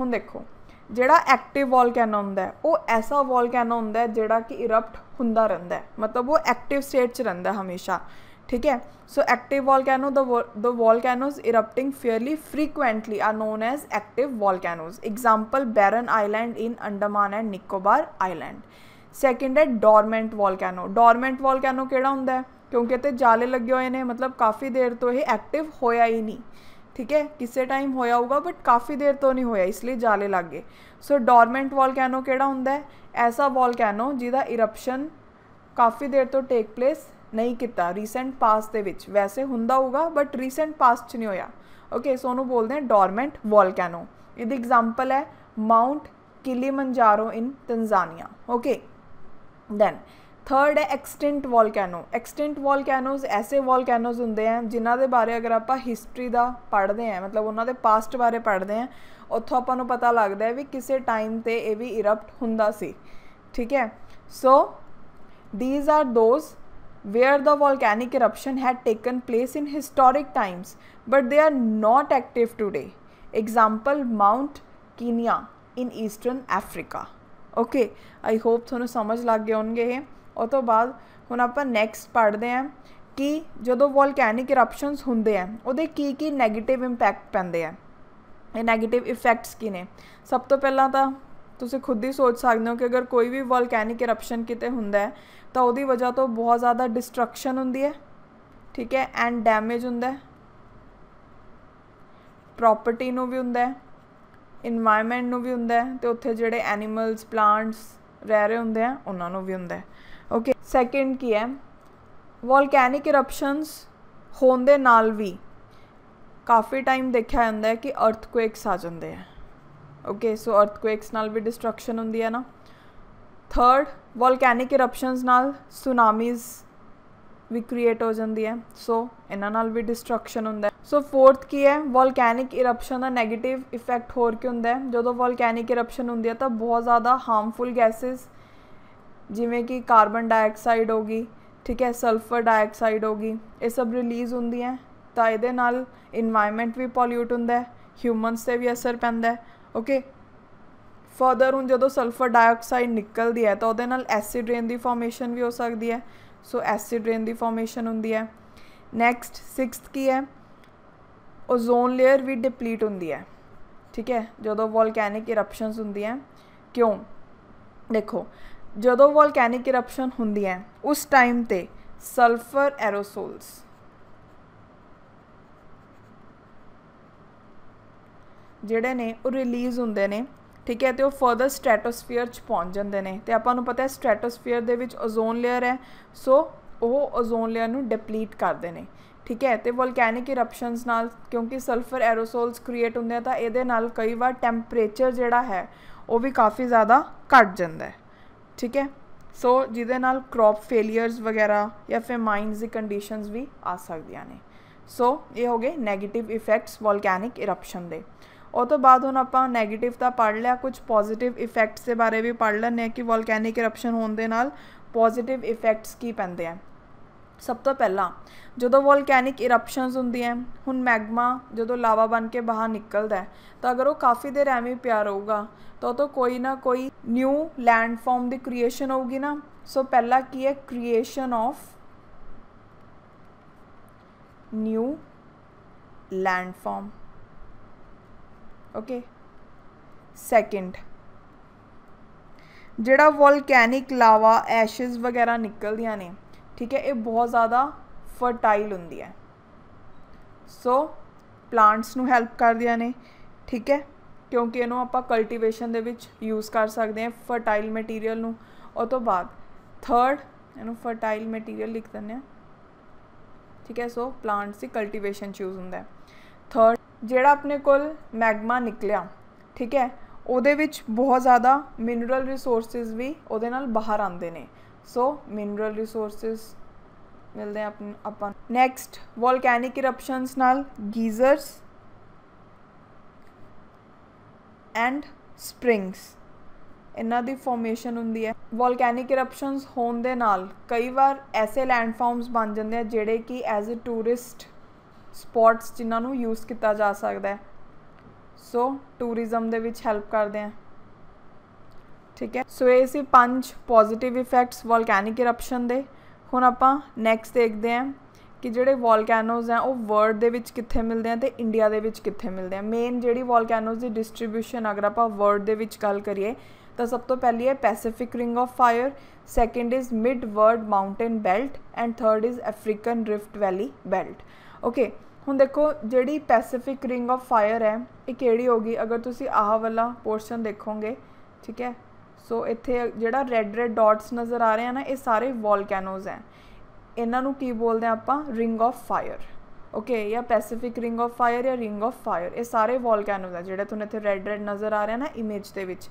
ਹੁਣ ਦੇਖੋ ਜਿਹੜਾ ਐਕਟਿਵ ਵੋਲਕੈਨੋ ਹੁੰਦਾ ਉਹ ਐਸਾ ਵੋਲਕੈਨੋ ਹੁੰਦਾ ਜਿਹੜਾ ਕਿ ਇਰਪਟ ਹੁੰਦਾ ਰਹਿੰਦਾ ਮਤਲਬ ਉਹ ਐਕਟਿਵ ਸਟੇਟ 'ਚ ਰਹਿੰਦਾ ਹਮੇਸ਼ਾ ठीक है so active volcano the volcanoes erupting fairly frequently are known as active volcanoes example Barren Island in Andaman and Nicobar Island second है dormant volcano dormant volcano कि होंगे क्योंकि तो जाले लगे हुए हैं मतलब काफ़ी देर तो यह एक्टिव होया ही नहीं ठीक है किसे टाइम होया होगा बट काफ़ी देर तो नहीं होया इसलिए जाले लग गए सो डॉरमेंट वॉल कैनो कि ऐसा वॉल कैनो जिदा इरप्शन काफ़ी देर तो टेक प्लेस ਨਹੀਂ ਕੀਤਾ ਰੀਸੈਂਟ ਪਾਸਟ ਦੇ ਵਿੱਚ ਵੈਸੇ ਹੁੰਦਾ ਹੋਊਗਾ ਬਟ ਰੀਸੈਂਟ ਪਾਸਟ 'ਚ ਨਹੀਂ ਹੋਇਆ ਓਕੇ ਸੋ ਉਹਨੂੰ ਬੋਲਦੇ ਆ ਡੋਰਮੈਂਟ ਵੋਲਕੈਨੋ ਇਹਦੀ ਐਗਜ਼ਾਮਪਲ ਹੈ Mount Kilimanjaro in Tanzania okay then third ਹੈ ਐਕਸਟੈਂਟ ਵੋਲਕੈਨੋ ਐਕਸਟੈਂਟ ਵੋਲਕੈਨੋਜ਼ ਐਸੇ ਵੋਲਕੈਨੋਜ਼ ਹੁੰਦੇ ਆ ਜਿਨ੍ਹਾਂ ਦੇ ਬਾਰੇ ਅਗਰ ਆਪਾਂ ਹਿਸਟਰੀ ਦਾ ਪੜ੍ਹਦੇ ਆ ਮਤਲਬ ਉਹਨਾਂ ਦੇ ਪਾਸਟ ਬਾਰੇ ਪੜ੍ਹਦੇ ਆ ਉੱਥੋਂ ਆਪਾਂ ਨੂੰ ਪਤਾ ਲੱਗਦਾ ਹੈ ਵੀ ਕਿਸੇ ਟਾਈਮ ਤੇ ਇਹ ਵੀ ਇਰਪਟ ਹੁੰਦਾ ਸੀ ਠੀਕ ਹੈ so these are those where the volcanic eruption had taken place in historic times, but they are not active today. Example Mount Kenya in Eastern Africa. Okay I hope ਤੁਹਾਨੂੰ ਸਮਝ ਲੱਗ ਗਏ ਹੋਣਗੇ ਇਹ ਉਹ ਤੋਂ ਬਾਅਦ ਹੁਣ ਆਪਾਂ ਨੈਕਸਟ ਪੜ੍ਹਦੇ ਆਂ ਕਿ ਜਦੋਂ ਵੋਲਕੈਨਿਕ ਇਰਪਸ਼ਨਸ ਹੁੰਦੇ ਆ ਉਹਦੇ ਕੀ ਕੀ 네ਗੇਟਿਵ ਇੰਪੈਕਟ ਪੈਂਦੇ ਆ ਇਹ 네ਗੇਟਿਵ ਇਫੈਕਟਸ ਕੀ ਨੇ ਸਭ ਤੋਂ ਪਹਿਲਾਂ ਤਾਂ ਤੁਸੀਂ ਖੁਦ ਹੀ ਸੋਚ ਸਕਦੇ ਹੋ ਕਿ ਅਗਰ ਕੋਈ ਵੀ ਵੋਲਕੈਨਿਕ ਇਰਪਸ਼ਨ ਕਿਤੇ ਹੁੰਦਾ ਹੈ ਤਾਂ ਉਹਦੀ ਵਜ੍ਹਾ ਤੋਂ ਬਹੁਤ ਜ਼ਿਆਦਾ ਡਿਸਟਰਕਸ਼ਨ ਹੁੰਦੀ ਹੈ ਠੀਕ ਹੈ ਐਂਡ ਡੈਮੇਜ ਹੁੰਦਾ ਹੈ ਪ੍ਰਾਪਰਟੀ ਨੂੰ ਵੀ ਹੁੰਦਾ ਹੈ এনवायरमेंट ਨੂੰ ਵੀ ਹੁੰਦਾ ਹੈ ਤੇ ਉੱਥੇ ਜਿਹੜੇ ਐਨੀਮਲਸ ਪਲਾਂਟਸ ਰਹਿ ਰਹੇ ਹੁੰਦੇ ਆ ਉਹਨਾਂ ਨੂੰ ਵੀ ਹੁੰਦਾ ਹੈ ਓਕੇ ਸੈਕਿੰਡ ਕੀ ਹੈ ਵੋਲਕੈਨਿਕ ਇਰਪਸ਼ਨਸ ਹੋਣ ਦੇ ਨਾਲ ਵੀ ਕਾਫੀ ਟਾਈਮ ਦੇਖਿਆ ਜਾਂਦਾ ਹੈ ਕਿ ਅਰਥਕੁਏਕਸ ਆ ਜਾਂਦੇ ਆ ਓਕੇ ਸੋ ਅਰਥਕੁਏਕਸ ਨਾਲ ਵੀ ਡਿਸਟਰਕਸ਼ਨ ਹੁੰਦੀ ਹੈ ਨਾ ਥਰਡ ਵੋਲਕੈਨਿਕ ਇਰਪਸ਼ਨਸ ਨਾਲ ਸੁਨਾਮੀਜ਼ ਵੀ ਕ੍ਰੀਏਟ ਹੋ ਜਾਂਦੀ ਹੈ ਸੋ ਇਹਨਾਂ ਨਾਲ ਵੀ ਡਿਸਟਰਕਸ਼ਨ ਹੁੰਦਾ ਹੈ ਸੋ ਫੋਰਥ ਕੀ ਹੈ ਵੋਲਕੈਨਿਕ ਇਰਪਸ਼ਨ ਦਾ 네ਗੇਟਿਵ ਇਫੈਕਟ ਹੋਰ ਕੀ ਹੁੰਦਾ ਹੈ ਜਦੋਂ ਵੋਲਕੈਨਿਕ ਇਰਪਸ਼ਨ ਹੁੰਦੀ ਹੈ ਤਾਂ ਬਹੁਤ ਜ਼ਿਆਦਾ ਹਾਰਮਫੁਲ ਗੈਸਸ ਜਿਵੇਂ ਕਿ ਕਾਰਬਨ ਡਾਈਆਕਸਾਈਡ ਹੋਗੀ ਠੀਕ ਹੈ ਸਲਫਰ ਡਾਈਆਕਸਾਈਡ ਹੋਗੀ ਇਹ ਸਭ ਰਿਲੀਜ਼ ਹੁੰਦੀਆਂ ਤਾਂ ਇਹਦੇ ਨਾਲ এনवायरमेंट ਵੀ ਪੋਲਿਊਟ ਹੁੰਦਾ ਹੈ ਹਿਊਮਨਸ ਤੇ ਵੀ ਅਸਰ ਪੈਂਦਾ ਹੈ ਓਕੇ ਫਰਦਰ ਹੁਣ ਜਦੋਂ ਸਲਫਰ ਡਾਈਆਕਸਾਈਡ ਨਿਕਲਦੀ ਹੈ ਤਾਂ ਉਹਦੇ ਨਾਲ ਐਸਿਡ ਰੇਨ ਦੀ ਫਾਰਮੇਸ਼ਨ ਵੀ ਹੋ ਸਕਦੀ ਹੈ ਸੋ ਐਸਿਡ ਰੇਨ ਦੀ ਫਾਰਮੇਸ਼ਨ ਹੁੰਦੀ ਹੈ ਨੈਕਸਟ 6th ਕੀ ਹੈ ਓਜ਼ੋਨ ਲੇਅਰ ਵੀ ਡਿਪਲੀਟ ਹੁੰਦੀ ਹੈ ਠੀਕ ਹੈ ਜਦੋਂ ਵੋਲਕੈਨਿਕ ਇਰਪਸ਼ਨਸ ਹੁੰਦੀਆਂ ਕਿਉਂ ਦੇਖੋ ਜਦੋਂ ਵੋਲਕੈਨਿਕ ਇਰਪਸ਼ਨ ਹੁੰਦੀ ਹੈ ਉਸ ਟਾਈਮ ਤੇ ਸਲਫਰ ਐਰੋਸੋਲਸ ਜਿਹੜੇ ਨੇ ਉਹ ਰਿਲੀਜ਼ ਹੁੰਦੇ ਨੇ ਠੀਕ ਹੈ ਤੇ ਉਹ ਫਰਦਰ ਸਟ੍ਰੈਟੋਸਫੀਅਰ 'ਚ ਪਹੁੰਚ ਜਾਂਦੇ ਨੇ ਤੇ ਆਪਾਂ ਨੂੰ ਪਤਾ ਹੈ ਸਟ੍ਰੈਟੋਸਫੀਅਰ ਦੇ ਵਿੱਚ ਓਜ਼ੋਨ ਲੇਅਰ ਹੈ ਸੋ ਉਹ ਓਜ਼ੋਨ ਲੇਅਰ ਨੂੰ ਡਿਪਲੀਟ ਕਰਦੇ ਨੇ ਠੀਕ ਹੈ ਤੇ ਵੋਲਕੈਨਿਕ ਇਰਪਸ਼ਨਸ ਨਾਲ ਕਿਉਂਕਿ ਸਲਫਰ ਐਰੋਸੋਲਸ ਕ੍ਰੀਏਟ ਹੁੰਦੇ ਆ ਤਾਂ ਇਹਦੇ ਨਾਲ ਕਈ ਵਾਰ ਟੈਂਪਰੇਚਰ ਜਿਹੜਾ ਹੈ ਉਹ ਵੀ ਕਾਫੀ ਜ਼ਿਆਦਾ ਘਟ ਜਾਂਦਾ ਹੈ ਠੀਕ ਹੈ ਸੋ ਜਿਹਦੇ ਨਾਲ ਕ੍ਰੌਪ ਫੇਲਿਅਰਸ ਵਗੈਰਾ ਜਾਂ ਫਿਰ ਮਾਈਨਸ ਦੀ ਕੰਡੀਸ਼ਨਸ ਵੀ ਆ ਸਕਦੀਆਂ ਨੇ ਸੋ ਇਹ ਹੋ ਗਏ 네ਗੇਟਿਵ ਇਫੈਕਟਸ ਵੋਲਕੈਨਿਕ ਇਰਪਸ਼ਨ ਦੇ ਉਹ ਤੋਂ ਬਾਅਦ ਹੁਣ ਆਪਾਂ 네ਗੇਟਿਵ ਤਾਂ ਪੜ੍ਹ ਲਿਆ ਕੁਝ ਪੋਜ਼ਿਟਿਵ ਇਫੈਕਟਸ ਦੇ ਬਾਰੇ ਵੀ ਪੜ੍ਹ ਲੈਣੇ ਆ ਕਿ ਵੋਲਕੈਨਿਕ ਇਰਪਸ਼ਨ ਹੋਣ ਦੇ ਨਾਲ ਪੋਜ਼ਿਟਿਵ ਇਫੈਕਟਸ ਕੀ ਪੈਂਦੇ ਆ ਸਭ ਤੋਂ ਪਹਿਲਾਂ ਜਦੋਂ ਵੋਲਕੈਨਿਕ ਇਰਪਸ਼ਨਸ ਹੁੰਦੀਆਂ ਹੁਣ ਮੈਗਮਾ ਜਦੋਂ ਲਾਵਾ ਬਣ ਕੇ ਬਾਹਰ ਨਿਕਲਦਾ ਹੈ ਤਾਂ ਅਗਰ ਉਹ ਕਾਫੀ ਦੇਰ ਐਵੇਂ ਪਿਆ ਰਹੂਗਾ ਤਾਂ ਉਹ ਤੋਂ ਕੋਈ ਨਾ ਕੋਈ ਨਿਊ ਲੈਂਡਫਾਰਮ ਦੀ ਕ੍ਰੀਏਸ਼ਨ ਹੋਊਗੀ ਨਾ ਸੋ ਪਹਿਲਾ ਕੀ ਹੈ creation of new landform okay second ਜਿਹੜਾ ਵੋਲਕੈਨਿਕ ਲਾਵਾ ਐਸ਼ਸ ਵਗੈਰਾ ਨਿਕਲਦੀਆਂ ਨੇ ਠੀਕ ਹੈ ਇਹ ਬਹੁਤ ਜ਼ਿਆਦਾ ਫਰਟਾਈਲ ਹੁੰਦੀ ਹੈ ਸੋ ਪਲਾਂਟਸ ਨੂੰ ਹੈਲਪ ਕਰਦੀਆਂ ਨੇ ਠੀਕ ਹੈ ਕਿਉਂਕਿ ਇਹਨੂੰ ਆਪਾਂ ਕਲਟੀਵੇਸ਼ਨ ਦੇ ਵਿੱਚ ਯੂਜ਼ ਕਰ ਸਕਦੇ ਹਾਂ ਫਰਟਾਈਲ ਮਟੀਰੀਅਲ ਨੂੰ ਉਹ ਤੋਂ ਬਾਅਦ ਥਰਡ ਇਹਨੂੰ ਫਰਟਾਈਲ ਮਟੀਰੀਅਲ ਲਿਖ ਦਿੰਦੇ ਆ ਠੀਕ ਹੈ ਸੋ ਪਲਾਂਟਸ ਦੀ ਕਲਟੀਵੇਸ਼ਨ ਚ ਯੂਜ਼ ਹੁੰਦਾ ਹੈ ਥਰਡ ਜਿਹੜਾ ਆਪਣੇ ਕੋਲ ਮੈਗਮਾ ਨਿਕਲਿਆ ਠੀਕ ਹੈ ਉਹਦੇ ਵਿੱਚ ਬਹੁਤ ਜ਼ਿਆਦਾ ਮਿਨਰਲ ਰਿਸੋਰਸਸ ਵੀ ਉਹਦੇ ਨਾਲ ਬਾਹਰ ਆਉਂਦੇ ਨੇ ਸੋ ਮਿਨਰਲ ਰਿਸੋਰਸਸ ਮਿਲਦੇ ਆ ਆਪਾਂ ਨੈਕਸਟ ਵੋਲਕੈਨਿਕ ਇਰਪਸ਼ਨਸ ਨਾਲ ਗੀਜ਼ਰਸ ਐਂਡ ਸਪ੍ਰਿੰਗਸ ਇਹਨਾਂ ਦੀ ਫਾਰਮੇਸ਼ਨ ਹੁੰਦੀ ਹੈ ਵੋਲਕੈਨਿਕ ਇਰਪਸ਼ਨਸ ਹੋਣ ਦੇ ਨਾਲ ਕਈ ਵਾਰ ਐਸੇ ਲੈਂਡਫਾਰਮਸ ਬਣ ਜਾਂਦੇ ਆ ਜਿਹੜੇ ਕਿ ਐਜ਼ ਅ ਟੂਰਿਸਟ ਸਪੌਟਸ ਜਿਨ੍ਹਾਂ ਨੂੰ ਯੂਜ਼ ਕੀਤਾ ਜਾ ਸਕਦਾ ਹੈ ਸੋ ਟੂਰਿਜ਼ਮ ਦੇ ਵਿੱਚ ਹੈਲਪ ਕਰਦੇ ਆ ਠੀਕ ਹੈ ਸੋ ਇਹ ਸੀ ਪੰਜ ਪੋਜ਼ਿਟਿਵ ਇਫੈਕਟਸ ਵੋਲਕੈਨਿਕ ਇਰਪਸ਼ਨ ਦੇ ਹੁਣ ਆਪਾਂ ਨੈਕਸਟ ਦੇਖਦੇ ਆ ਕਿ ਜਿਹੜੇ ਵੋਲਕੈਨੋਜ਼ ਆ ਉਹ ਵਰਲਡ ਦੇ ਵਿੱਚ ਕਿੱਥੇ ਮਿਲਦੇ ਆ ਤੇ ਇੰਡੀਆ ਦੇ ਵਿੱਚ ਕਿੱਥੇ ਮਿਲਦੇ ਆ ਮੇਨ ਜਿਹੜੀ ਵੋਲਕੈਨੋਜ਼ ਦੀ ਡਿਸਟ੍ਰੀਬਿਊਸ਼ਨ ਅਗਰ ਆਪਾਂ ਵਰਲਡ ਦੇ ਵਿੱਚ ਗੱਲ ਕਰੀਏ ਤਾਂ ਸਭ ਤੋਂ ਪਹਿਲੀ ਹੈ Pacific ring of fire second is mid world mountain belt and third is African rift valley belt okay ਹੁਣ ਦੇਖੋ ਜਿਹੜੀ ਪੈਸੀਫਿਕ ਰਿੰਗ ਆਫ ਫਾਇਰ ਹੈ ਇਹ ਕਿਹੜੀ ਹੋਗੀ ਅਗਰ ਤੁਸੀਂ ਆਹ ਵਾਲਾ ਪੋਰਸ਼ਨ ਦੇਖੋਗੇ ਠੀਕ ਹੈ ਸੋ ਇੱਥੇ ਜਿਹੜਾ ਰੈੱਡ ਰੈੱਡ ਡਾਟਸ ਨਜ਼ਰ ਆ ਰਹੇ ਆ ਨਾ ਇਹ ਸਾਰੇ ਵੋਲਕੈਨੋਜ਼ ਹੈ ਇਹਨਾਂ ਨੂੰ ਕੀ ਬੋਲਦੇ ਆ ਆਪਾਂ ਰਿੰਗ ਆਫ ਫਾਇਰ ਓਕੇ ਜਾਂ ਪੈਸੀਫਿਕ ਰਿੰਗ ਆਫ ਫਾਇਰ ਜਾਂ ਰਿੰਗ ਆਫ ਫਾਇਰ ਇਹ ਸਾਰੇ ਵੋਲਕੈਨੋਜ਼ ਆ ਜਿਹੜਾ ਤੁਹਾਨੂੰ ਇੱਥੇ ਰੈੱਡ ਰੈੱਡ ਨਜ਼ਰ ਆ ਰਿਹਾ ਨਾ ਇਮੇਜ ਦੇ ਵਿੱਚ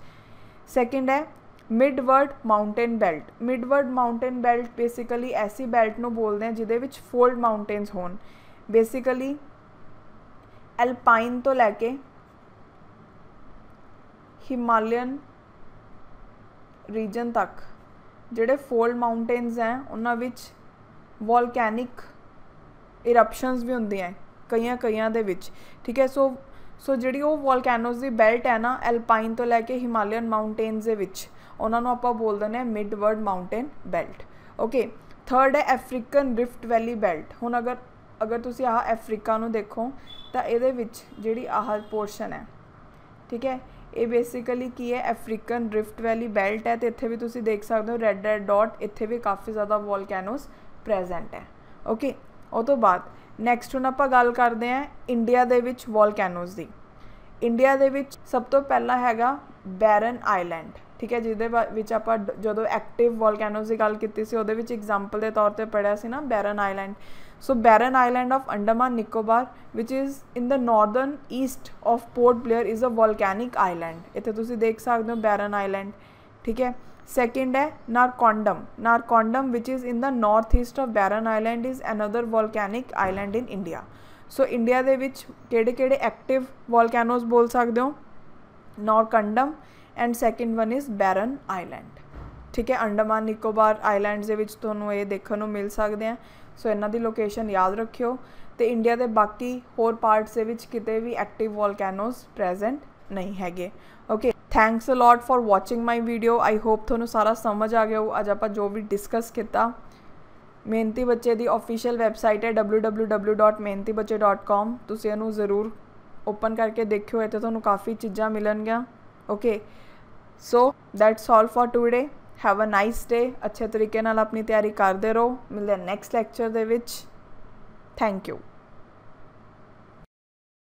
ਸੈਕਿੰਡ ਹੈ mid world mountain belt mid world mountain belt basically ਐਸੀ ਬੈਲਟ ਨੂੰ ਬੋਲਦੇ ਆ ਜਿਹਦੇ ਵਿੱਚ ਫੋਲਡ ਮਾਊਂਟੇਨਸ ਹੋਣ ਬੇਸਿਕਲੀ ਐਲਪਾਈਨ ਤੋਂ ਲੈ ਕੇ ਹਿਮਾਲਿਅਨ ਰੀਜਨ ਤੱਕ ਜਿਹੜੇ ਫੋਲਡ ਮਾਊਂਟੇਨਸ ਹੈ ਉਹਨਾਂ ਵਿੱਚ ਵੋਲਕੈਨਿਕ ਇਰਪਸ਼ਨਸ ਵੀ ਹੁੰਦੀਆਂ ਕਈਆਂ ਕਈਆਂ ਦੇ ਵਿੱਚ ਠੀਕ ਹੈ ਸੋ ਸੋ ਜਿਹੜੀ ਉਹ ਵੋਲਕੈਨੋਸ ਦੀ ਬੈਲਟ ਹੈ ਨਾ ਐਲਪਾਈਨ ਤੋਂ ਲੈ ਕੇ ਹਿਮਾਲਿਅਨ ਮਾਊਂਟੇਨਸ ਦੇ ਵਿੱਚ ਉਹਨਾਂ ਨੂੰ ਆਪਾਂ ਬੋਲ ਦਿੰਦੇ ਆ mid world mountain belt okay third ਹੈ ਅਫਰੀਕਨ ਰਿਫਟ ਵੈਲੀ ਬੈਲਟ ਹੁਣ ਅਗਰ ਅਗਰ ਤੁਸੀਂ ਆਹ ਅਫਰੀਕਾ ਨੂੰ ਦੇਖੋ ਤਾਂ ਇਹਦੇ ਵਿੱਚ ਜਿਹੜੀ ਆਹ ਪੋਰਸ਼ਨ ਹੈ ਠੀਕ ਹੈ ਇਹ ਬੇਸਿਕਲੀ ਕੀ ਹੈ ਅਫਰੀਕਨ ਰਿਫਟ ਵੈਲੀ ਬੈਲਟ ਹੈ ਤੇ ਇੱਥੇ ਵੀ ਤੁਸੀਂ ਦੇਖ ਸਕਦੇ ਹੋ ਰੈੱਡ ਰੈੱਡ ਡਾਟ ਇੱਥੇ ਵੀ ਕਾਫੀ ਜ਼ਿਆਦਾ ਵੋਲਕੈਨੋਸ ਪ੍ਰੈਜ਼ੈਂਟ ਹੈ ਓਕੇ ਉਹ ਤੋਂ ਬਾਅਦ ਨੈਕਸਟ ਹੁਣ ਆਪਾਂ ਗੱਲ ਕਰਦੇ ਹਾਂ ਇੰਡੀਆ ਦੇ ਵਿੱਚ ਵੋਲਕੈਨੋਸ ਦੀ ਇੰਡੀਆ ਦੇ ਵਿੱਚ ਸਭ ਤੋਂ ਪਹਿਲਾ ਹੈਗਾ ਬੈਰਨ ਆਈਲੈਂਡ ਠੀਕ ਹੈ ਜਿਹਦੇ ਵਿੱਚ ਆਪਾਂ ਜਦੋਂ ਐਕਟਿਵ ਵੋਲਕੈਨੋਸ ਦੀ ਗੱਲ ਕੀਤੀ ਸੀ ਉਹਦੇ ਵਿੱਚ ਐਗਜ਼ਾਮਪਲ ਦੇ ਤੌਰ ਤੇ ਪੜਿਆ ਸੀ ਨਾ Barren Island so Barren Island of Andaman Nicobar which is in the northern east of Port Blair is a volcanic island ਇੱਥੇ ਤੁਸੀਂ ਦੇਖ ਸਕਦੇ ਹੋ ਬੈਰਨ ਆਈਲੈਂਡ ਠੀਕ ਹੈ ਸੈਕਿੰਡ ਹੈ Narcondam Narcondam which is in the north east of Barren Island is another volcanic island in India so India ਦੇ ਵਿੱਚ ਕਿਹੜੇ ਕਿਹੜੇ ਐਕਟਿਵ ਵੋਲਕੈਨੋਸ ਬੋਲ ਸਕਦੇ ਹੋ Narcondam and second one is Barren Island ਠੀਕ ਹੈ ਅੰਡਮਾਨ ਨਿਕੋਬਾਰ ਆਈਲੈਂਡਸ ਦੇ ਵਿੱਚ ਤੁਹਾਨੂੰ ਇਹ ਦੇਖਣ ਨੂੰ ਮਿਲ ਸਕਦੇ ਆ ਸੋ ਇਹਨਾਂ ਦੀ ਲੋਕੇਸ਼ਨ ਯਾਦ ਰੱਖਿਓ ਤੇ ਇੰਡੀਆ ਦੇ ਬਾਕੀ ਹੋਰ ਪਾਰਟਸ ਦੇ ਵਿੱਚ ਕਿਤੇ ਵੀ ਐਕਟਿਵ ਵੋਲਕੈਨੋਸ ਪ੍ਰੈਜ਼ੈਂਟ ਨਹੀਂ ਹੈਗੇ okay thanks a lot for watching my video I hope ਤੁਹਾਨੂੰ ਸਾਰਾ ਸਮਝ ਆ ਗਿਆ ਹੋ ਅੱਜ ਆਪਾਂ ਜੋ ਵੀ ਡਿਸਕਸ ਕੀਤਾ ਮਹਿੰਤੀ ਬੱਚੇ ਦੀ ਅਫੀਸ਼ੀਅਲ ਵੈਬਸਾਈਟ ਹੈ www.mehnatibacche.com ਤੁਸੀਂ ਇਹਨੂੰ ਜ਼ਰੂਰ ਓਪਨ ਕਰਕੇ ਦੇਖਿਓ ਇੱਥੇ ਤੁਹਾਨੂੰ ਕਾਫੀ ਚੀਜ਼ਾਂ ਮਿਲਣਗੀਆਂ okay so that's all for today have a nice day ਅੱਛੇ ਤਰੀਕੇ ਨਾਲ ਆਪਣੀ ਤਿਆਰੀ ਕਰਦੇ ਰਹੋ ਮਿਲਦੇ ਨੈਕਸਟ ਲੈਕਚਰ ਦੇ ਵਿੱਚ ਥੈਂਕ ਯੂ